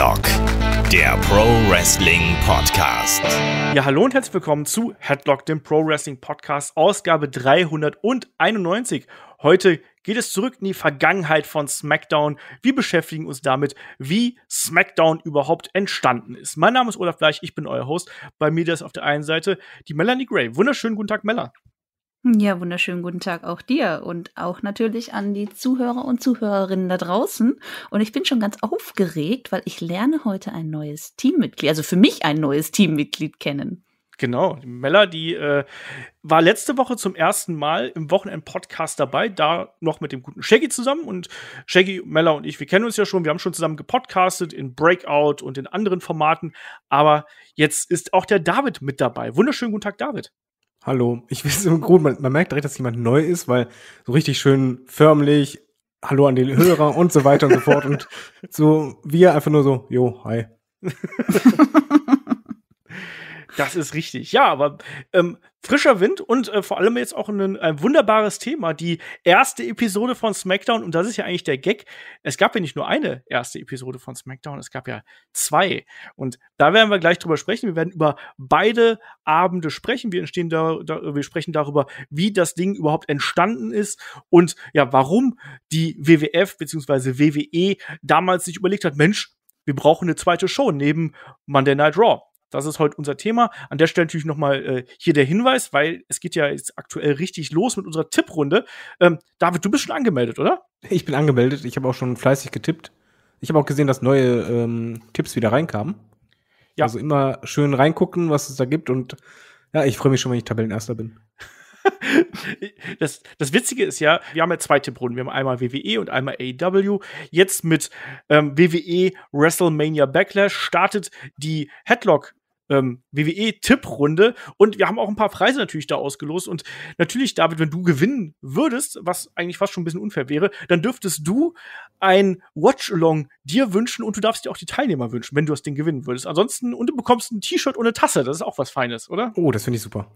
Headlock, der Pro Wrestling Podcast. Ja, hallo und herzlich willkommen zu Headlock, dem Pro Wrestling Podcast, Ausgabe 391. Heute geht es zurück in die Vergangenheit von SmackDown. Wir beschäftigen uns damit, wie SmackDown überhaupt entstanden ist. Mein Name ist Olaf Bleich, ich bin euer Host. Bei mir ist auf der einen Seite die Melanie Gray. Wunderschönen guten Tag, Mella. Ja, wunderschönen guten Tag auch dir und auch natürlich an die Zuhörer und Zuhörerinnen da draußen. Und ich bin schon ganz aufgeregt, weil ich lerne heute ein neues Teammitglied, also für mich ein neues Teammitglied kennen. Genau, die Mella, die äh, war letzte Woche zum ersten Mal im Wochenend-Podcast dabei, da noch mit dem guten Shaggy zusammen. Und Shaggy, Mella und ich, wir kennen uns ja schon, wir haben schon zusammen gepodcastet in Breakout und in anderen Formaten. Aber jetzt ist auch der David mit dabei. Wunderschönen guten Tag, David. Hallo. Ich weiß im Grunde, man, man merkt direkt, dass jemand neu ist, weil so richtig schön förmlich, Hallo an den Hörer und so weiter und so fort. Und so wir einfach nur so, jo, hi. Das ist richtig. Ja, aber ähm, frischer Wind und äh, vor allem jetzt auch ein, ein, wunderbares Thema. Die erste Episode von SmackDown, und das ist ja eigentlich der Gag. Es gab ja nicht nur eine erste Episode von SmackDown, es gab ja zwei. Und da werden wir gleich drüber sprechen. Wir werden über beide Abende sprechen. Wir, entstehen da, da wir sprechen darüber, wie das Ding überhaupt entstanden ist und ja, warum die WWF bzw. WWE damals sich überlegt hat, Mensch, wir brauchen eine zweite Show neben Monday Night Raw. Das ist heute unser Thema. An der Stelle natürlich nochmal äh, hier der Hinweis, weil es geht ja jetzt aktuell richtig los mit unserer Tipprunde. Ähm, David, du bist schon angemeldet, oder? Ich bin angemeldet. Ich habe auch schon fleißig getippt. Ich habe auch gesehen, dass neue ähm, Tipps wieder reinkamen. Ja. Also immer schön reingucken, was es da gibt. Und ja, ich freue mich schon, wenn ich Tabellenerster bin. das, das Witzige ist ja, wir haben ja zwei Tipprunden. Wir haben einmal WWE und einmal AEW. Jetzt mit ähm, WWE WrestleMania Backlash startet die Headlock ähm, WWE-Tipprunde. Und wir haben auch ein paar Preise natürlich da ausgelost. Und natürlich, David, wenn du gewinnen würdest, was eigentlich fast schon ein bisschen unfair wäre, dann dürftest du ein Watch-Along dir wünschen und du darfst dir auch die Teilnehmer wünschen, wenn du das Ding gewinnen würdest. Ansonsten, und du bekommst ein T-Shirt und eine Tasse. Das ist auch was Feines, oder? Oh, das finde ich super.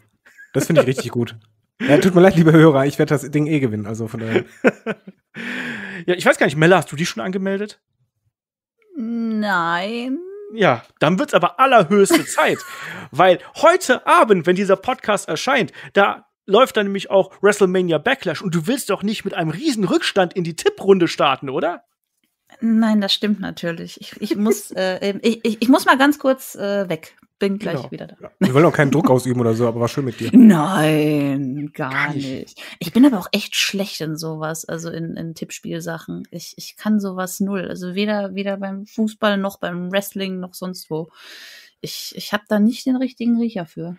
Das finde ich richtig gut. Ja, tut mir leid, liebe Hörer, ich werde das Ding eh gewinnen, also von daher. ja, ich weiß gar nicht, Mella, hast du dich schon angemeldet? Nein ja, dann wird's aber allerhöchste Zeit. Weil heute Abend, wenn dieser Podcast erscheint, da läuft dann nämlich auch WrestleMania Backlash und du willst doch nicht mit einem riesen Rückstand in die Tipprunde starten, oder? Nein, das stimmt natürlich. Ich, ich muss, äh, ähm, ich, ich, muss mal ganz kurz äh, weg. Bin gleich genau. wieder da. Ja. Wir wollen auch keinen Druck ausüben oder so, aber war schön mit dir. Nein, gar, gar nicht. nicht. Ich bin aber auch echt schlecht in sowas, also in, in Tippspielsachen. Ich, ich kann sowas null. Also weder, weder beim Fußball noch beim Wrestling noch sonst wo. Ich, ich habe da nicht den richtigen Riecher für.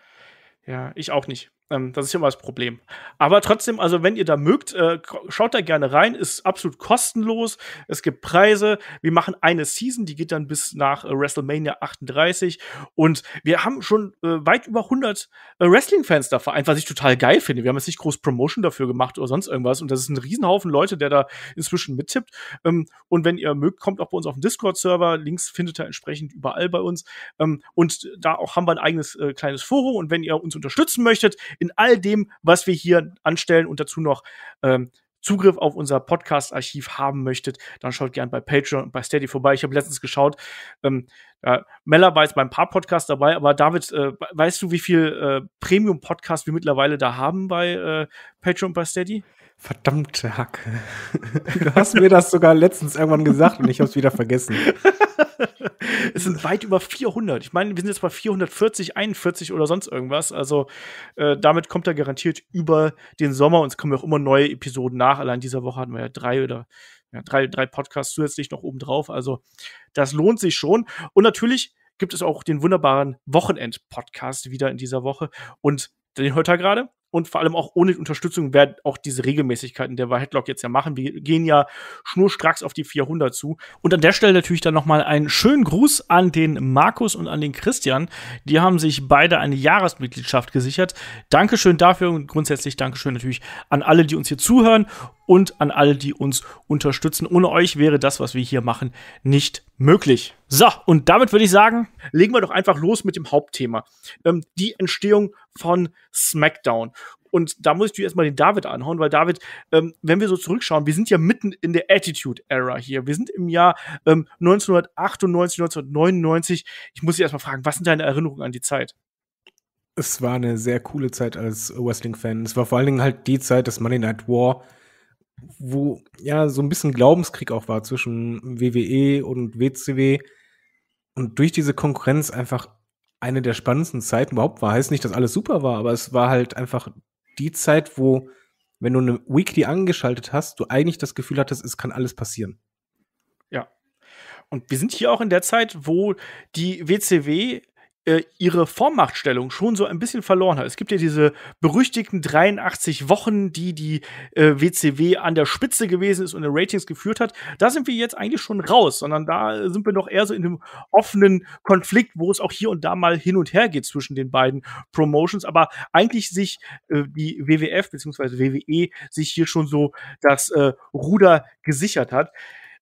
Ja, ich auch nicht. Ähm, das ist immer das Problem. Aber trotzdem, also wenn ihr da mögt, äh, schaut da gerne rein. Ist absolut kostenlos. Es gibt Preise. Wir machen eine Season, die geht dann bis nach äh, WrestleMania 38. Und wir haben schon äh, weit über 100 äh, Wrestling-Fans da vereint, was ich total geil finde. Wir haben jetzt nicht groß Promotion dafür gemacht oder sonst irgendwas. Und das ist ein Riesenhaufen Leute, der da inzwischen mittippt. Ähm, und wenn ihr mögt, kommt auch bei uns auf den Discord-Server. Links findet ihr entsprechend überall bei uns. Ähm, und da auch haben wir ein eigenes äh, kleines Forum. Und wenn ihr uns unterstützen möchtet, in all dem, was wir hier anstellen und dazu noch ähm, Zugriff auf unser Podcast-Archiv haben möchtet, dann schaut gern bei Patreon und bei Steady vorbei. Ich habe letztens geschaut, ähm, äh, Mella war jetzt bei ein paar Podcasts dabei, aber David, äh, weißt du, wie viel äh, premium podcasts wir mittlerweile da haben bei äh, Patreon und bei Steady? Verdammte Hacke. Du hast mir das sogar letztens irgendwann gesagt und ich habe es wieder vergessen. es sind weit über 400. Ich meine, wir sind jetzt bei 440, 41 oder sonst irgendwas. Also äh, damit kommt er garantiert über den Sommer und es kommen auch immer neue Episoden nach. Allein dieser Woche hatten wir ja drei oder ja, drei, drei Podcasts zusätzlich noch oben drauf. Also das lohnt sich schon. Und natürlich gibt es auch den wunderbaren Wochenend-Podcast wieder in dieser Woche. Und den hört er gerade und vor allem auch ohne Unterstützung werden auch diese Regelmäßigkeiten der wir Headlock jetzt ja machen. Wir gehen ja schnurstracks auf die 400 zu. Und an der Stelle natürlich dann nochmal einen schönen Gruß an den Markus und an den Christian. Die haben sich beide eine Jahresmitgliedschaft gesichert. Dankeschön dafür und grundsätzlich Dankeschön natürlich an alle, die uns hier zuhören und an alle, die uns unterstützen. Ohne euch wäre das, was wir hier machen, nicht möglich. So, und damit würde ich sagen, legen wir doch einfach los mit dem Hauptthema. Ähm, die Entstehung von SmackDown. Und da muss ich dir erstmal den David anhauen, weil David, ähm, wenn wir so zurückschauen, wir sind ja mitten in der Attitude-Era hier. Wir sind im Jahr ähm, 1998, 1999. Ich muss dich erstmal fragen, was sind deine Erinnerungen an die Zeit? Es war eine sehr coole Zeit als Wrestling-Fan. Es war vor allen Dingen halt die Zeit des Money Night War, wo ja so ein bisschen Glaubenskrieg auch war zwischen WWE und WCW und durch diese Konkurrenz einfach eine der spannendsten Zeiten überhaupt war. Heißt nicht, dass alles super war, aber es war halt einfach die Zeit, wo, wenn du eine Weekly angeschaltet hast, du eigentlich das Gefühl hattest, es kann alles passieren. Ja. Und wir sind hier auch in der Zeit, wo die WCW äh, ihre Vormachtstellung schon so ein bisschen verloren hat. Es gibt ja diese berüchtigten 83 Wochen, die die äh, WCW an der Spitze gewesen ist und in Ratings geführt hat. Da sind wir jetzt eigentlich schon raus, sondern da sind wir noch eher so in dem offenen Konflikt, wo es auch hier und da mal hin und her geht zwischen den beiden Promotions. Aber eigentlich sich äh, die WWF bzw. WWE sich hier schon so das äh, Ruder gesichert hat.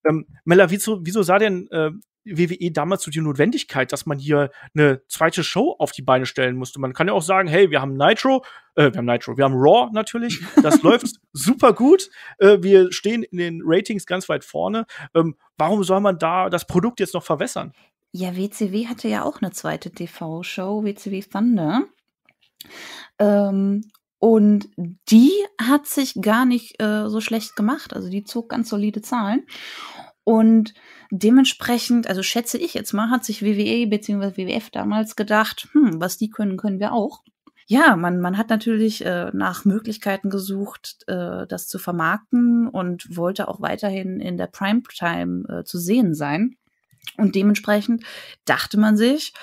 Ähm, Mella, wieso, wieso sah denn äh, WWE damals so die Notwendigkeit, dass man hier eine zweite Show auf die Beine stellen musste. Man kann ja auch sagen, hey, wir haben Nitro, äh, wir haben Nitro, wir haben Raw natürlich, das läuft super gut, äh, wir stehen in den Ratings ganz weit vorne. Ähm, warum soll man da das Produkt jetzt noch verwässern? Ja, WCW hatte ja auch eine zweite TV-Show, WCW Thunder. Ähm, und die hat sich gar nicht äh, so schlecht gemacht. Also die zog ganz solide Zahlen. Und dementsprechend, also schätze ich jetzt mal, hat sich WWE bzw. WWF damals gedacht, hm, was die können, können wir auch. Ja, man, man hat natürlich äh, nach Möglichkeiten gesucht, äh, das zu vermarkten und wollte auch weiterhin in der Primetime äh, zu sehen sein. Und dementsprechend dachte man sich,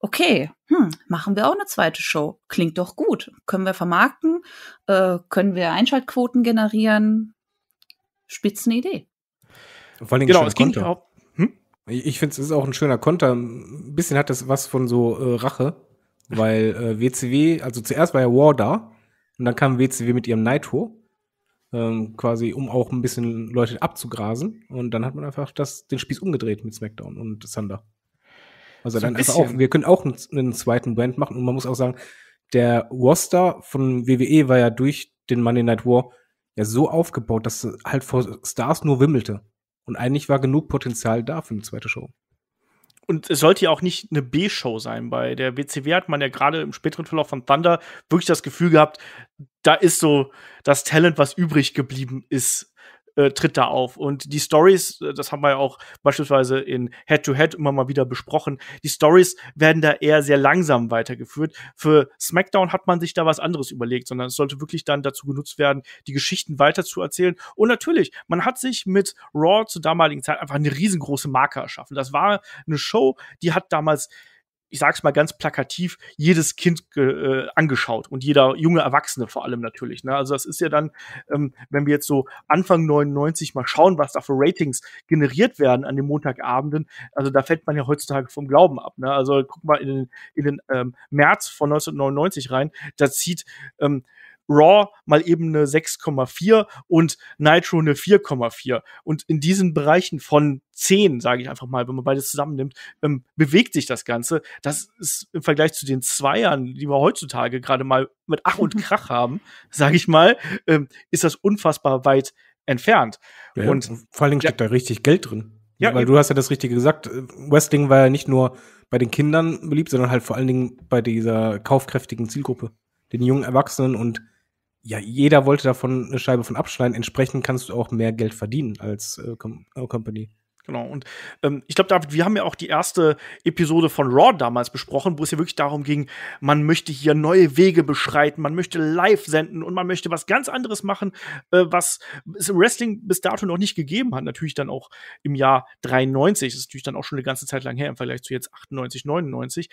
okay, hm, machen wir auch eine zweite Show. Klingt doch gut. Können wir vermarkten? Äh, können wir Einschaltquoten generieren? Spitzenidee. Vor allem genau, es ging Konter. auch. Hm? Ich finde, es ist auch ein schöner Konter. Ein bisschen hat das was von so äh, Rache, weil äh, WCW, also zuerst war ja War da und dann kam WCW mit ihrem Nitro, ähm, quasi um auch ein bisschen Leute abzugrasen und dann hat man einfach das, den Spieß umgedreht mit SmackDown und Thunder. Also so dann ist auch, wir können auch einen, einen zweiten Brand machen und man muss auch sagen, der Warstar von WWE war ja durch den Monday Night War ja so aufgebaut, dass halt vor Stars nur wimmelte. Und eigentlich war genug Potenzial da für eine zweite Show. Und es sollte ja auch nicht eine B-Show sein. Bei der WCW hat man ja gerade im späteren Verlauf von Thunder wirklich das Gefühl gehabt, da ist so das Talent, was übrig geblieben ist äh, tritt da auf. Und die Stories, äh, das haben wir ja auch beispielsweise in Head-to-Head immer mal wieder besprochen, die Stories werden da eher sehr langsam weitergeführt. Für SmackDown hat man sich da was anderes überlegt, sondern es sollte wirklich dann dazu genutzt werden, die Geschichten weiterzuerzählen. Und natürlich, man hat sich mit Raw zur damaligen Zeit einfach eine riesengroße Marke erschaffen. Das war eine Show, die hat damals ich sag's mal ganz plakativ, jedes Kind äh, angeschaut und jeder junge Erwachsene vor allem natürlich. Ne? Also das ist ja dann, ähm, wenn wir jetzt so Anfang 99 mal schauen, was da für Ratings generiert werden an den Montagabenden, also da fällt man ja heutzutage vom Glauben ab. Ne? Also guck mal in den, in den ähm, März von 1999 rein, da zieht ähm, Raw mal eben eine 6,4 und Nitro eine 4,4. Und in diesen Bereichen von 10, sage ich einfach mal, wenn man beides zusammennimmt, ähm, bewegt sich das Ganze. Das ist im Vergleich zu den Zweiern, die wir heutzutage gerade mal mit Ach und Krach haben, sage ich mal, ähm, ist das unfassbar weit entfernt. Ja, und vor allen Dingen steckt ja, da richtig Geld drin. Ja, weil eben. du hast ja das Richtige gesagt. Äh, Wrestling war ja nicht nur bei den Kindern beliebt, sondern halt vor allen Dingen bei dieser kaufkräftigen Zielgruppe, den jungen Erwachsenen und ja, jeder wollte davon eine Scheibe von abschneiden. Entsprechend kannst du auch mehr Geld verdienen als äh, Com äh, Company. Genau. Und ähm, ich glaube, David, wir haben ja auch die erste Episode von Raw damals besprochen, wo es ja wirklich darum ging, man möchte hier neue Wege beschreiten, man möchte live senden und man möchte was ganz anderes machen, äh, was es im Wrestling bis dato noch nicht gegeben hat. Natürlich dann auch im Jahr 93, das ist natürlich dann auch schon eine ganze Zeit lang her im Vergleich zu jetzt 98, 99.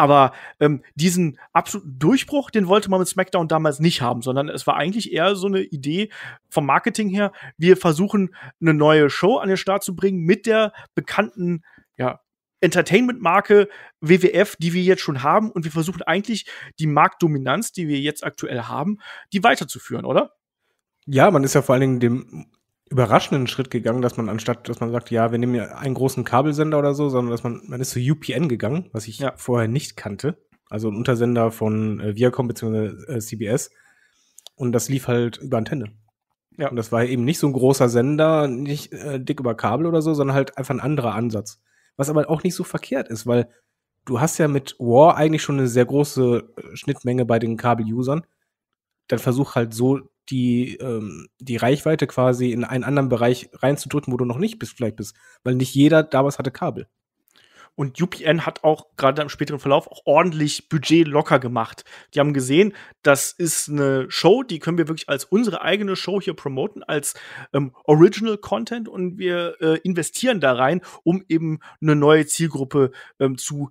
Aber ähm, diesen absoluten Durchbruch, den wollte man mit SmackDown damals nicht haben, sondern es war eigentlich eher so eine Idee vom Marketing her, wir versuchen eine neue Show an den Start zu bringen mit der bekannten, ja, Entertainment-Marke WWF, die wir jetzt schon haben, und wir versuchen eigentlich die Marktdominanz, die wir jetzt aktuell haben, die weiterzuführen, oder? Ja, man ist ja vor allen Dingen dem überraschenden Schritt gegangen, dass man anstatt, dass man sagt, ja, wir nehmen ja einen großen Kabelsender oder so, sondern dass man, man ist zu UPN gegangen, was ich ja. vorher nicht kannte. Also ein Untersender von äh, Viacom bzw. Äh, CBS. Und das lief halt über Antenne. Ja. Und das war eben nicht so ein großer Sender, nicht äh, dick über Kabel oder so, sondern halt einfach ein anderer Ansatz. Was aber auch nicht so verkehrt ist, weil du hast ja mit War eigentlich schon eine sehr große äh, Schnittmenge bei den Kabel-Usern. Dann versuch halt so die, ähm, die Reichweite quasi in einen anderen Bereich reinzudrücken, wo du noch nicht bist, vielleicht bist. Weil nicht jeder damals hatte Kabel. Und UPN hat auch gerade im späteren Verlauf auch ordentlich Budget locker gemacht. Die haben gesehen, das ist eine Show, die können wir wirklich als unsere eigene Show hier promoten, als ähm, Original Content und wir äh, investieren da rein, um eben eine neue Zielgruppe ähm, zu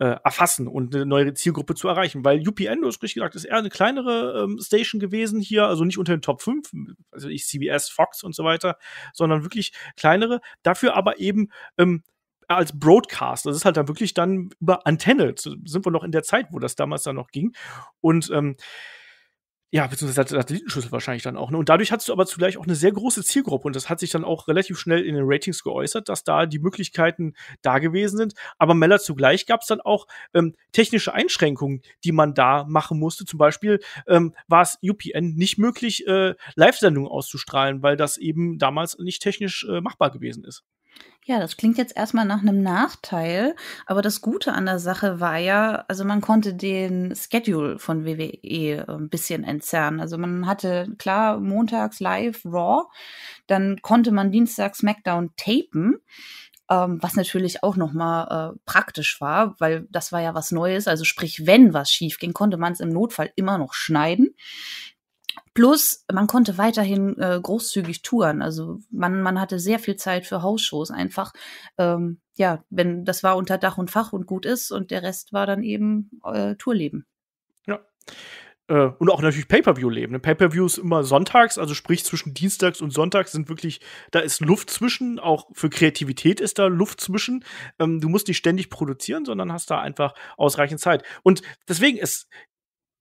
äh, erfassen und eine neue Zielgruppe zu erreichen. Weil UPN, du hast richtig gesagt, ist eher eine kleinere ähm, Station gewesen hier, also nicht unter den Top 5, also nicht CBS, Fox und so weiter, sondern wirklich kleinere, dafür aber eben ähm, als Broadcast. Das ist halt dann wirklich dann über Antenne. Sind wir noch in der Zeit, wo das damals dann noch ging. Und ähm, ja, beziehungsweise Satellitenschüssel wahrscheinlich dann auch. Ne? Und dadurch hattest du aber zugleich auch eine sehr große Zielgruppe und das hat sich dann auch relativ schnell in den Ratings geäußert, dass da die Möglichkeiten da gewesen sind. Aber Meller zugleich gab es dann auch ähm, technische Einschränkungen, die man da machen musste. Zum Beispiel ähm, war es UPN nicht möglich, äh, Live-Sendungen auszustrahlen, weil das eben damals nicht technisch äh, machbar gewesen ist. Ja, das klingt jetzt erstmal nach einem Nachteil, aber das Gute an der Sache war ja, also man konnte den Schedule von WWE äh, ein bisschen entzerren. Also man hatte klar montags live Raw, dann konnte man dienstags SmackDown tapen. Ähm, was natürlich auch nochmal äh, praktisch war, weil das war ja was Neues. Also sprich, wenn was schief ging, konnte man es im Notfall immer noch schneiden. Plus, man konnte weiterhin äh, großzügig touren. Also man, man hatte sehr viel Zeit für Hausshows einfach. Ähm, ja, wenn das war unter Dach und Fach und gut ist und der Rest war dann eben äh, Tourleben. Ja. Äh, und auch natürlich Pay-Per-View-Leben. Ne? Pay-Per-View ist immer sonntags, also sprich zwischen dienstags und sonntags sind wirklich, da ist Luft zwischen, auch für Kreativität ist da Luft zwischen. Ähm, du musst nicht ständig produzieren, sondern hast da einfach ausreichend Zeit. Und deswegen, es,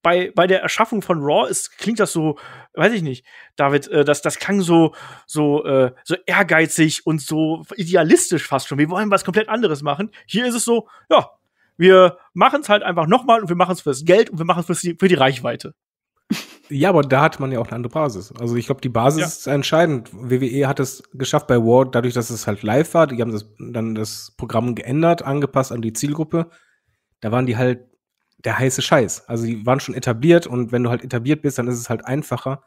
bei, bei der Erschaffung von Raw ist, klingt das so, weiß ich nicht, David, äh, das, das klang so, so, äh, so ehrgeizig und so idealistisch fast schon. Wir wollen was komplett anderes machen. Hier ist es so, ja, wir machen es halt einfach nochmal und wir machen es fürs Geld und wir machen es für die Reichweite. Ja, aber da hat man ja auch eine andere Basis. Also ich glaube, die Basis ja. ist entscheidend. WWE hat es geschafft bei War, dadurch, dass es halt live war. Die haben das, dann das Programm geändert, angepasst an die Zielgruppe. Da waren die halt der heiße Scheiß. Also die waren schon etabliert und wenn du halt etabliert bist, dann ist es halt einfacher,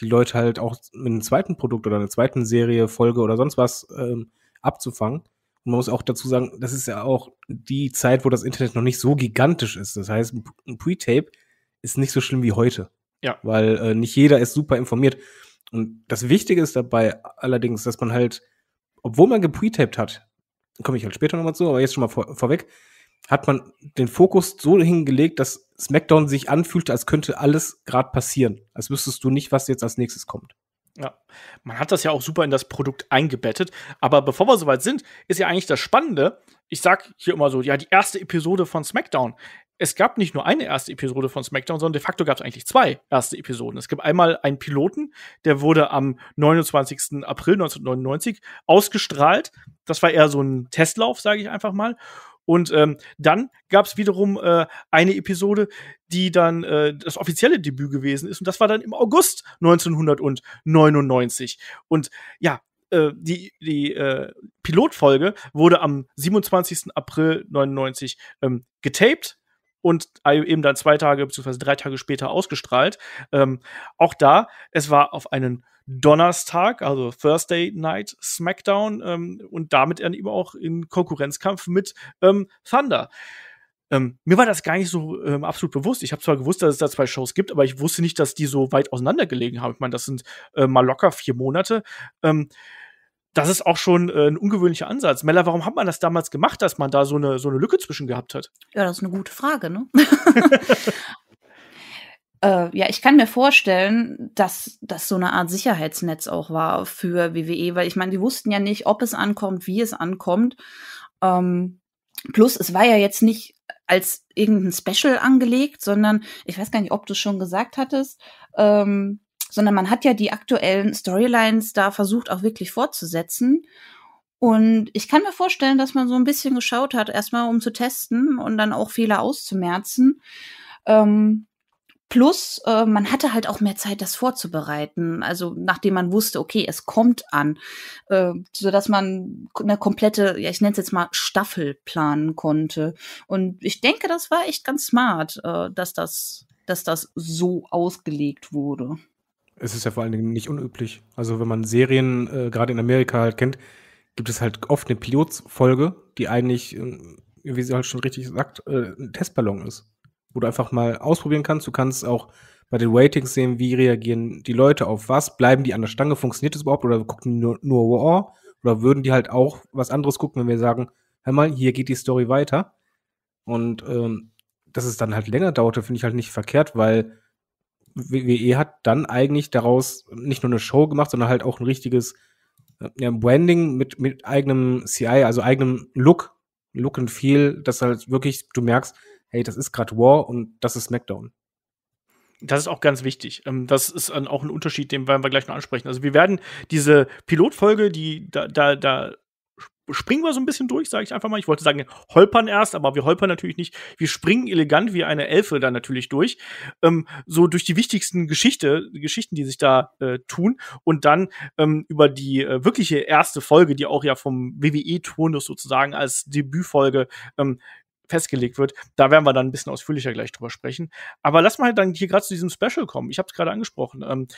die Leute halt auch mit einem zweiten Produkt oder einer zweiten Serie, Folge oder sonst was ähm, abzufangen. Und man muss auch dazu sagen, das ist ja auch die Zeit, wo das Internet noch nicht so gigantisch ist. Das heißt, ein Pre-Tape ist nicht so schlimm wie heute. Ja. Weil äh, nicht jeder ist super informiert. Und das Wichtige ist dabei allerdings, dass man halt, obwohl man gepre-taped hat, komme ich halt später nochmal zu, aber jetzt schon mal vor, vorweg, hat man den Fokus so hingelegt, dass SmackDown sich anfühlte, als könnte alles gerade passieren. Als wüsstest du nicht, was jetzt als nächstes kommt. Ja, man hat das ja auch super in das Produkt eingebettet. Aber bevor wir soweit sind, ist ja eigentlich das Spannende. Ich sag hier immer so, ja, die erste Episode von SmackDown. Es gab nicht nur eine erste Episode von SmackDown, sondern de facto gab es eigentlich zwei erste Episoden. Es gibt einmal einen Piloten, der wurde am 29. April 1999 ausgestrahlt. Das war eher so ein Testlauf, sage ich einfach mal. Und ähm, dann gab es wiederum äh, eine Episode, die dann äh, das offizielle Debüt gewesen ist. Und das war dann im August 1999. Und ja, äh, die, die äh, Pilotfolge wurde am 27. April 99 ähm, getaped, und eben dann zwei Tage bzw. drei Tage später ausgestrahlt. Ähm, auch da, es war auf einen Donnerstag, also Thursday Night SmackDown ähm, und damit dann eben auch in Konkurrenzkampf mit ähm, Thunder. Ähm, mir war das gar nicht so ähm, absolut bewusst. Ich habe zwar gewusst, dass es da zwei Shows gibt, aber ich wusste nicht, dass die so weit auseinandergelegen haben. Ich meine, das sind äh, mal locker vier Monate. Ähm, das ist auch schon äh, ein ungewöhnlicher Ansatz. Mella, warum hat man das damals gemacht, dass man da so eine, so eine Lücke zwischen gehabt hat? Ja, das ist eine gute Frage, ne? Äh, ja, ich kann mir vorstellen, dass das so eine Art Sicherheitsnetz auch war für WWE, weil ich meine, die wussten ja nicht, ob es ankommt, wie es ankommt. Ähm, plus, es war ja jetzt nicht als irgendein Special angelegt, sondern ich weiß gar nicht, ob du es schon gesagt hattest, ähm, sondern man hat ja die aktuellen Storylines da versucht auch wirklich fortzusetzen. Und ich kann mir vorstellen, dass man so ein bisschen geschaut hat, erstmal um zu testen und dann auch Fehler auszumerzen. Ähm, Plus, äh, man hatte halt auch mehr Zeit, das vorzubereiten. Also nachdem man wusste, okay, es kommt an, äh, so dass man eine komplette, ja, ich nenne es jetzt mal Staffel planen konnte. Und ich denke, das war echt ganz smart, äh, dass das, dass das so ausgelegt wurde. Es ist ja vor allen Dingen nicht unüblich. Also wenn man Serien äh, gerade in Amerika halt kennt, gibt es halt oft eine Pilotsfolge, die eigentlich, äh, wie sie halt schon richtig sagt, äh, ein Testballon ist wo du einfach mal ausprobieren kannst. Du kannst auch bei den Ratings sehen, wie reagieren die Leute auf was. Bleiben die an der Stange? Funktioniert das überhaupt? Oder gucken die nur, nur wow? Oder würden die halt auch was anderes gucken, wenn wir sagen, hör mal, hier geht die Story weiter. Und ähm, dass es dann halt länger dauerte, finde ich halt nicht verkehrt, weil WWE hat dann eigentlich daraus nicht nur eine Show gemacht, sondern halt auch ein richtiges äh, ja, Branding mit, mit eigenem CI, also eigenem Look, Look and Feel, dass halt wirklich, du merkst, hey, das ist gerade War und das ist SmackDown. Das ist auch ganz wichtig. Ähm, das ist auch ein Unterschied, den werden wir gleich noch ansprechen. Also wir werden diese Pilotfolge, die da, da, da springen wir so ein bisschen durch, sage ich einfach mal. Ich wollte sagen, holpern erst, aber wir holpern natürlich nicht. Wir springen elegant wie eine Elfe da natürlich durch. Ähm, so durch die wichtigsten Geschichte, Geschichten, die sich da äh, tun. Und dann ähm, über die äh, wirkliche erste Folge, die auch ja vom WWE-Turnus sozusagen als Debütfolge ähm, festgelegt wird. Da werden wir dann ein bisschen ausführlicher gleich drüber sprechen. Aber lass mal dann hier gerade zu diesem Special kommen. Ich habe es gerade angesprochen. Ähm,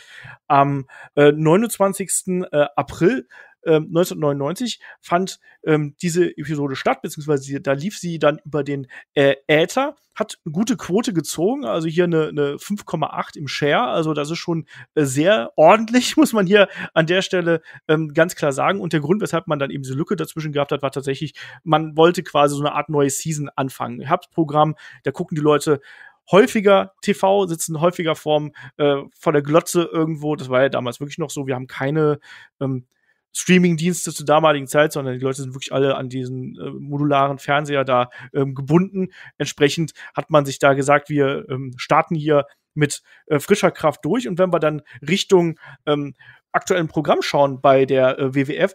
am äh, 29. Äh, April 1999 ähm, fand ähm, diese Episode statt, beziehungsweise da lief sie dann über den äh, Äther, hat eine gute Quote gezogen, also hier eine, eine 5,8 im Share, also das ist schon äh, sehr ordentlich, muss man hier an der Stelle ähm, ganz klar sagen. Und der Grund, weshalb man dann eben diese Lücke dazwischen gehabt hat, war tatsächlich, man wollte quasi so eine Art neue Season anfangen. Herbstprogramm, da gucken die Leute häufiger TV, sitzen häufiger vorm, äh, vor der Glotze irgendwo. Das war ja damals wirklich noch so. Wir haben keine ähm, Streaming-Dienste zur damaligen Zeit, sondern die Leute sind wirklich alle an diesen äh, modularen Fernseher da ähm, gebunden. Entsprechend hat man sich da gesagt, wir ähm, starten hier mit äh, frischer Kraft durch. Und wenn wir dann Richtung ähm, aktuellen Programm schauen bei der äh, WWF,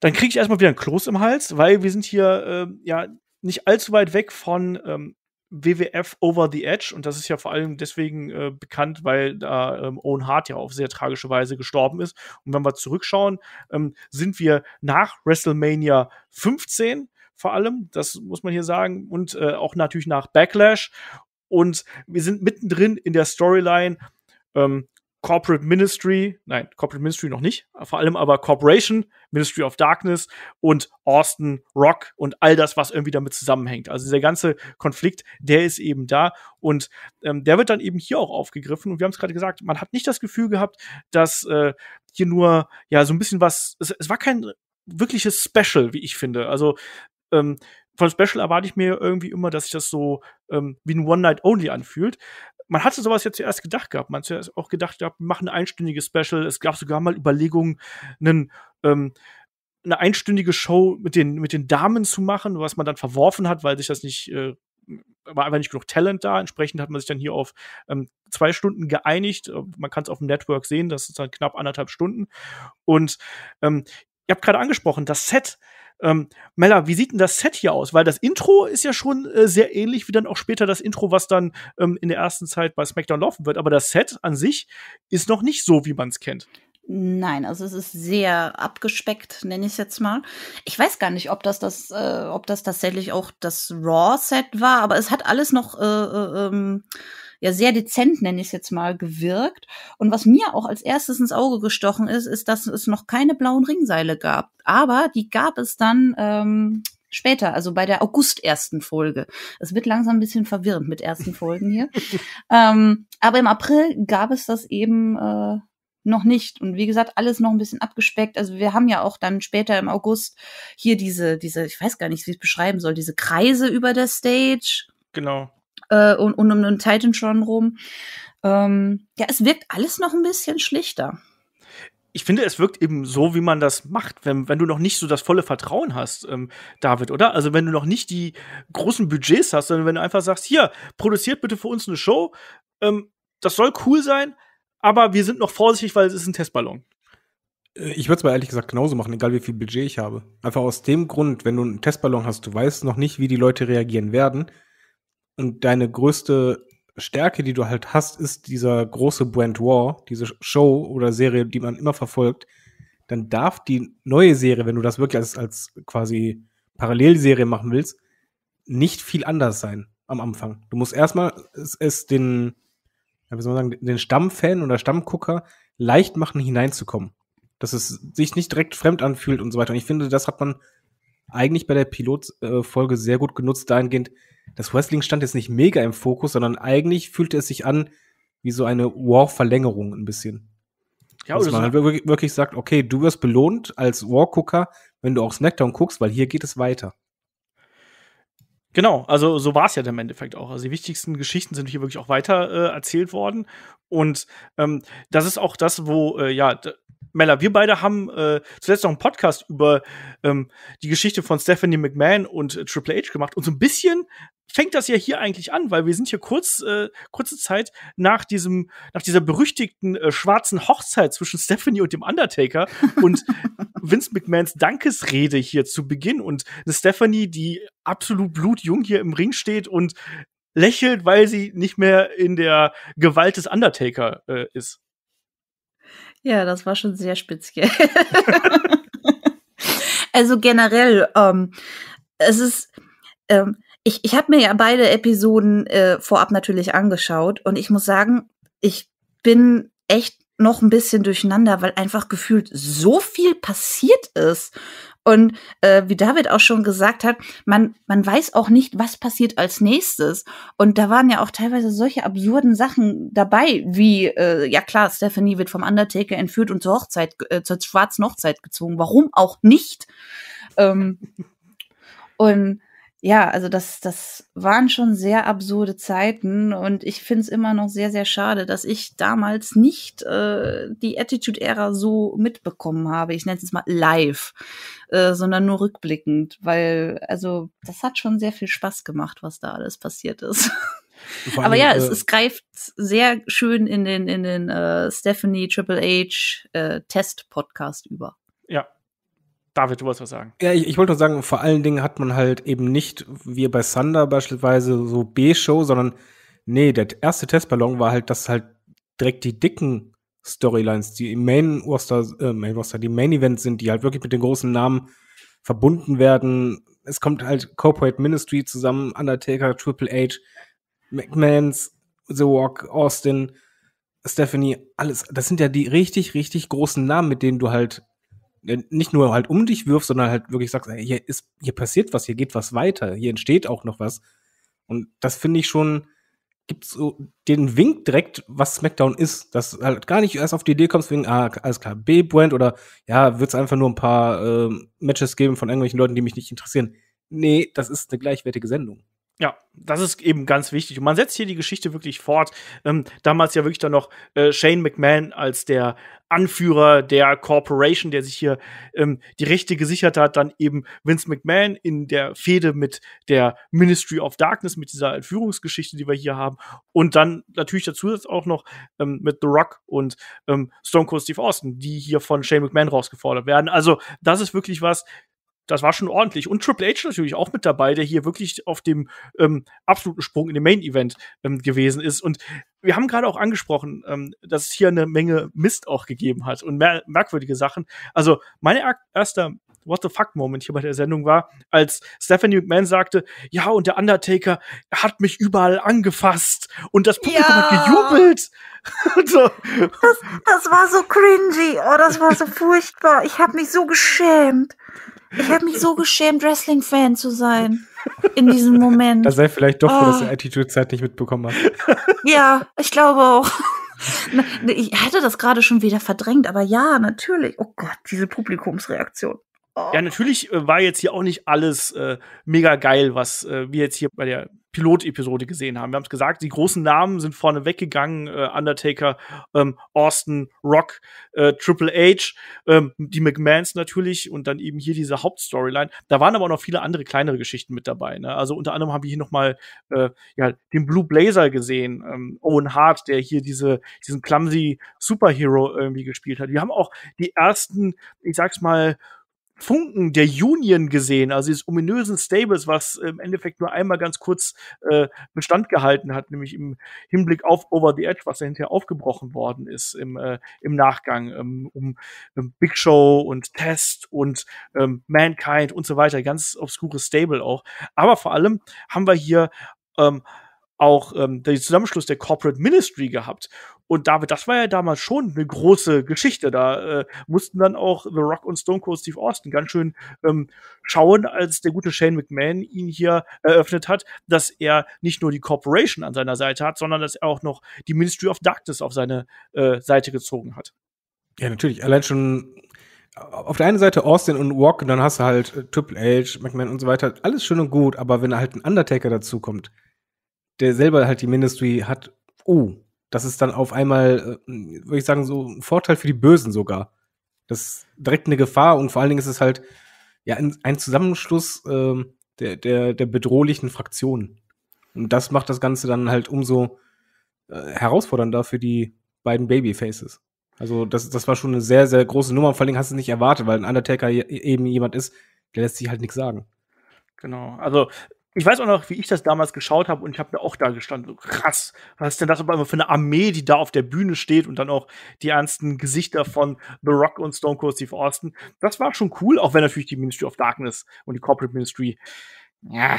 dann kriege ich erstmal wieder ein Kloß im Hals, weil wir sind hier äh, ja nicht allzu weit weg von ähm, WWF Over the Edge und das ist ja vor allem deswegen äh, bekannt, weil da ähm, Owen Hart ja auf sehr tragische Weise gestorben ist. Und wenn wir zurückschauen, ähm, sind wir nach WrestleMania 15 vor allem, das muss man hier sagen, und äh, auch natürlich nach Backlash. Und wir sind mittendrin in der Storyline, ähm, Corporate Ministry, nein, Corporate Ministry noch nicht, vor allem aber Corporation, Ministry of Darkness und Austin Rock und all das, was irgendwie damit zusammenhängt. Also dieser ganze Konflikt, der ist eben da und ähm, der wird dann eben hier auch aufgegriffen. Und wir haben es gerade gesagt, man hat nicht das Gefühl gehabt, dass äh, hier nur ja so ein bisschen was, es, es war kein wirkliches Special, wie ich finde. Also ähm, von Special erwarte ich mir irgendwie immer, dass sich das so ähm, wie ein One Night Only anfühlt man hatte sowas jetzt ja zuerst gedacht gehabt. Man hat zuerst auch gedacht gehabt, wir machen ein einstündiges Special. Es gab sogar mal Überlegungen, einen, ähm, eine einstündige Show mit den, mit den Damen zu machen, was man dann verworfen hat, weil sich das nicht, äh, war einfach nicht genug Talent da. Entsprechend hat man sich dann hier auf ähm, zwei Stunden geeinigt. Äh, man kann es auf dem Network sehen, das ist dann knapp anderthalb Stunden. Und ähm, ihr habt gerade angesprochen, das Set ähm, Mella, wie sieht denn das Set hier aus? Weil das Intro ist ja schon äh, sehr ähnlich wie dann auch später das Intro, was dann ähm, in der ersten Zeit bei SmackDown laufen wird. Aber das Set an sich ist noch nicht so, wie man es kennt. Nein, also es ist sehr abgespeckt, nenne ich es jetzt mal. Ich weiß gar nicht, ob das das, äh, ob das tatsächlich auch das Raw-Set war, aber es hat alles noch äh, äh, ähm, ja sehr dezent, nenne ich es jetzt mal, gewirkt. Und was mir auch als erstes ins Auge gestochen ist, ist, dass es noch keine blauen Ringseile gab. Aber die gab es dann ähm, später, also bei der August ersten Folge. Es wird langsam ein bisschen verwirrend mit ersten Folgen hier. ähm, aber im April gab es das eben äh, noch nicht. Und wie gesagt, alles noch ein bisschen abgespeckt. Also wir haben ja auch dann später im August hier diese, diese, ich weiß gar nicht, wie ich es beschreiben soll, diese Kreise über der Stage. Genau äh, und, und um den Titan schon rum. Ähm, ja, es wirkt alles noch ein bisschen schlichter ich finde, es wirkt eben so, wie man das macht, wenn, wenn du noch nicht so das volle Vertrauen hast, ähm, David, oder? Also wenn du noch nicht die großen Budgets hast, sondern wenn du einfach sagst, hier, produziert bitte für uns eine Show, ähm, das soll cool sein, aber wir sind noch vorsichtig, weil es ist ein Testballon. Äh, ich würde es mal ehrlich gesagt genauso machen, egal wie viel Budget ich habe. Einfach aus dem Grund, wenn du einen Testballon hast, du weißt noch nicht, wie die Leute reagieren werden, und deine größte Stärke, die du halt hast, ist dieser große Brand War, diese Show oder Serie, die man immer verfolgt, dann darf die neue Serie, wenn du das wirklich als, als quasi Parallelserie machen willst, nicht viel anders sein am Anfang. Du musst erstmal es, es den, ja, wie soll man sagen, den Stammfan oder Stammgucker leicht machen, hineinzukommen. Dass es sich nicht direkt fremd anfühlt und so weiter. Und ich finde, das hat man eigentlich bei der Pilotfolge äh, sehr gut genutzt, dahingehend, das Wrestling stand jetzt nicht mega im Fokus, sondern eigentlich fühlte es sich an wie so eine War-Verlängerung ein bisschen. Ja, Dass man halt wirklich, sagt, okay, du wirst belohnt als War-Gucker, wenn du auch SmackDown guckst, weil hier geht es weiter. Genau, also so war es ja dann im Endeffekt auch. Also die wichtigsten Geschichten sind hier wirklich auch weiter äh, erzählt worden. Und ähm, das ist auch das, wo äh, ja Mella, wir beide haben äh, zuletzt noch einen Podcast über ähm, die Geschichte von Stephanie McMahon und äh, Triple H gemacht. Und so ein bisschen fängt das ja hier eigentlich an, weil wir sind hier kurz, äh, kurze Zeit nach diesem, nach dieser berüchtigten äh, schwarzen Hochzeit zwischen Stephanie und dem Undertaker und Vince McMahons Dankesrede hier zu Beginn und eine Stephanie, die absolut blutjung hier im Ring steht und lächelt, weil sie nicht mehr in der Gewalt des Undertaker äh, ist. Ja, das war schon sehr speziell. also generell, ähm, es ist, ähm, ich, ich habe mir ja beide Episoden äh, vorab natürlich angeschaut und ich muss sagen, ich bin echt noch ein bisschen durcheinander, weil einfach gefühlt so viel passiert ist. Und äh, wie David auch schon gesagt hat, man, man weiß auch nicht, was passiert als nächstes. Und da waren ja auch teilweise solche absurden Sachen dabei, wie, äh, ja klar, Stephanie wird vom Undertaker entführt und zur Hochzeit, äh, zur schwarzen Hochzeit gezwungen. Warum auch nicht? Ähm, und ja, also das, das waren schon sehr absurde Zeiten und ich find's immer noch sehr, sehr schade, dass ich damals nicht äh, die Attitude-Ära so mitbekommen habe. Ich nenne es mal live, äh, sondern nur rückblickend, weil, also, das hat schon sehr viel Spaß gemacht, was da alles passiert ist. Allem, Aber ja, äh, es, es, greift sehr schön in den, in den äh, Stephanie Triple H äh, Test-Podcast über. Ja, David, du wolltest was sagen. Ja, ich, ich wollte nur sagen, vor allen Dingen hat man halt eben nicht, wie bei Thunder beispielsweise, so B-Show, sondern nee, der erste Testballon war halt, dass halt direkt die dicken Storylines, die Main Roster, äh, Main Roster, die Main Events sind, die halt wirklich mit den großen Namen verbunden werden. Es kommt halt Corporate Ministry zusammen, Undertaker, Triple H, McMahons, The Walk, Austin, Stephanie, alles. Das sind ja die richtig, richtig großen Namen, mit denen du halt äh, nicht nur halt um dich wirfst, sondern halt wirklich sagst, hier ist, hier passiert was, hier geht was weiter, hier entsteht auch noch was. Und das finde ich schon, gibt so den Wink direkt, was SmackDown ist, dass halt gar nicht erst auf die Idee kommst, wegen, ah, alles klar, B-Brand oder ja, wird es einfach nur ein paar äh, Matches geben von irgendwelchen Leuten, die mich nicht interessieren. Nee, das ist eine gleichwertige Sendung. Ja, das ist eben ganz wichtig. Und man setzt hier die Geschichte wirklich fort. Ähm, damals ja wirklich dann noch äh, Shane McMahon als der Anführer der Corporation, der sich hier ähm, die Rechte gesichert hat. Dann eben Vince McMahon in der Fehde mit der Ministry of Darkness, mit dieser Entführungsgeschichte, die wir hier haben. Und dann natürlich dazu auch noch ähm, mit The Rock und ähm, Stone Cold Steve Austin, die hier von Shane McMahon rausgefordert werden. Also das ist wirklich was, das war schon ordentlich. Und Triple H natürlich auch mit dabei, der hier wirklich auf dem ähm, absoluten Sprung in dem Main Event ähm, gewesen ist. Und wir haben gerade auch angesprochen, ähm, dass es hier eine Menge Mist auch gegeben hat und mer merkwürdige Sachen. Also mein erster What the fuck-Moment hier bei der Sendung war, als Stephanie McMahon sagte, ja, und der Undertaker hat mich überall angefasst und das Publikum ja. hat gejubelt. so. das, das war so cringy. Oh, das war so furchtbar. Ich habe mich so geschämt. Ich habe mich so geschämt, Wrestling-Fan zu sein in diesem Moment. Da sei vielleicht doch oh. dass du ah. Attitude-Zeit nicht mitbekommen hast. Ja, ich glaube auch. Ich hätte das gerade schon wieder verdrängt, aber ja, natürlich. Oh Gott, diese Publikumsreaktion. Ja, oh. natürlich äh, war jetzt hier auch nicht alles äh, mega geil, was äh, wir jetzt hier bei der Pilot-Episode gesehen haben. Wir haben es gesagt, die großen Namen sind vorne weggegangen. Äh, Undertaker, ähm, Austin, Rock, äh, Triple H, ähm, die McMahons natürlich und dann eben hier diese Hauptstoryline. Da waren aber auch noch viele andere kleinere Geschichten mit dabei. Ne? Also unter anderem haben wir hier nochmal äh, ja, den Blue Blazer gesehen, ähm, Owen Hart, der hier diese, diesen clumsy Superhero irgendwie gespielt hat. Wir haben auch die ersten, ich sag's mal, Funken der Union gesehen, also dieses ominösen Stables, was äh, im Endeffekt nur einmal ganz kurz äh, Bestand gehalten hat, nämlich im Hinblick auf Over the Edge, was ja hinterher aufgebrochen worden ist im, äh, im Nachgang, ähm, um ähm, Big Show und Test und ähm, Mankind und so weiter, ganz obskures Stable auch. Aber vor allem haben wir hier ähm, auch ähm, den Zusammenschluss der Corporate Ministry gehabt. Und damit, das war ja damals schon eine große Geschichte. Da äh, mussten dann auch The Rock und Stone Cold Steve Austin ganz schön ähm, schauen, als der gute Shane McMahon ihn hier eröffnet hat, dass er nicht nur die Corporation an seiner Seite hat, sondern dass er auch noch die Ministry of Darkness auf seine äh, Seite gezogen hat. Ja, natürlich. Allein schon äh, auf der einen Seite Austin und Rock, und dann hast du halt äh, Triple H, McMahon und so weiter, alles schön und gut, aber wenn halt ein Undertaker dazukommt, der selber halt die Ministry hat, oh, das ist dann auf einmal, äh, würde ich sagen, so ein Vorteil für die Bösen sogar. Das ist direkt eine Gefahr und vor allen Dingen ist es halt ja ein Zusammenschluss äh, der, der, der bedrohlichen Fraktionen. Und das macht das Ganze dann halt umso äh, herausfordernder für die beiden Babyfaces. Also das, das war schon eine sehr, sehr große Nummer. Vor allen Dingen hast du es nicht erwartet, weil ein Undertaker eben jemand ist, der lässt sich halt nichts sagen. Genau. Also ich weiß auch noch, wie ich das damals geschaut habe und ich habe mir auch da gestanden, so krass, was ist denn das aber immer für eine Armee, die da auf der Bühne steht und dann auch die ernsten Gesichter von The Rock und Stone Cold Steve Austin. Das war schon cool, auch wenn natürlich die Ministry of Darkness und die Corporate Ministry, ja,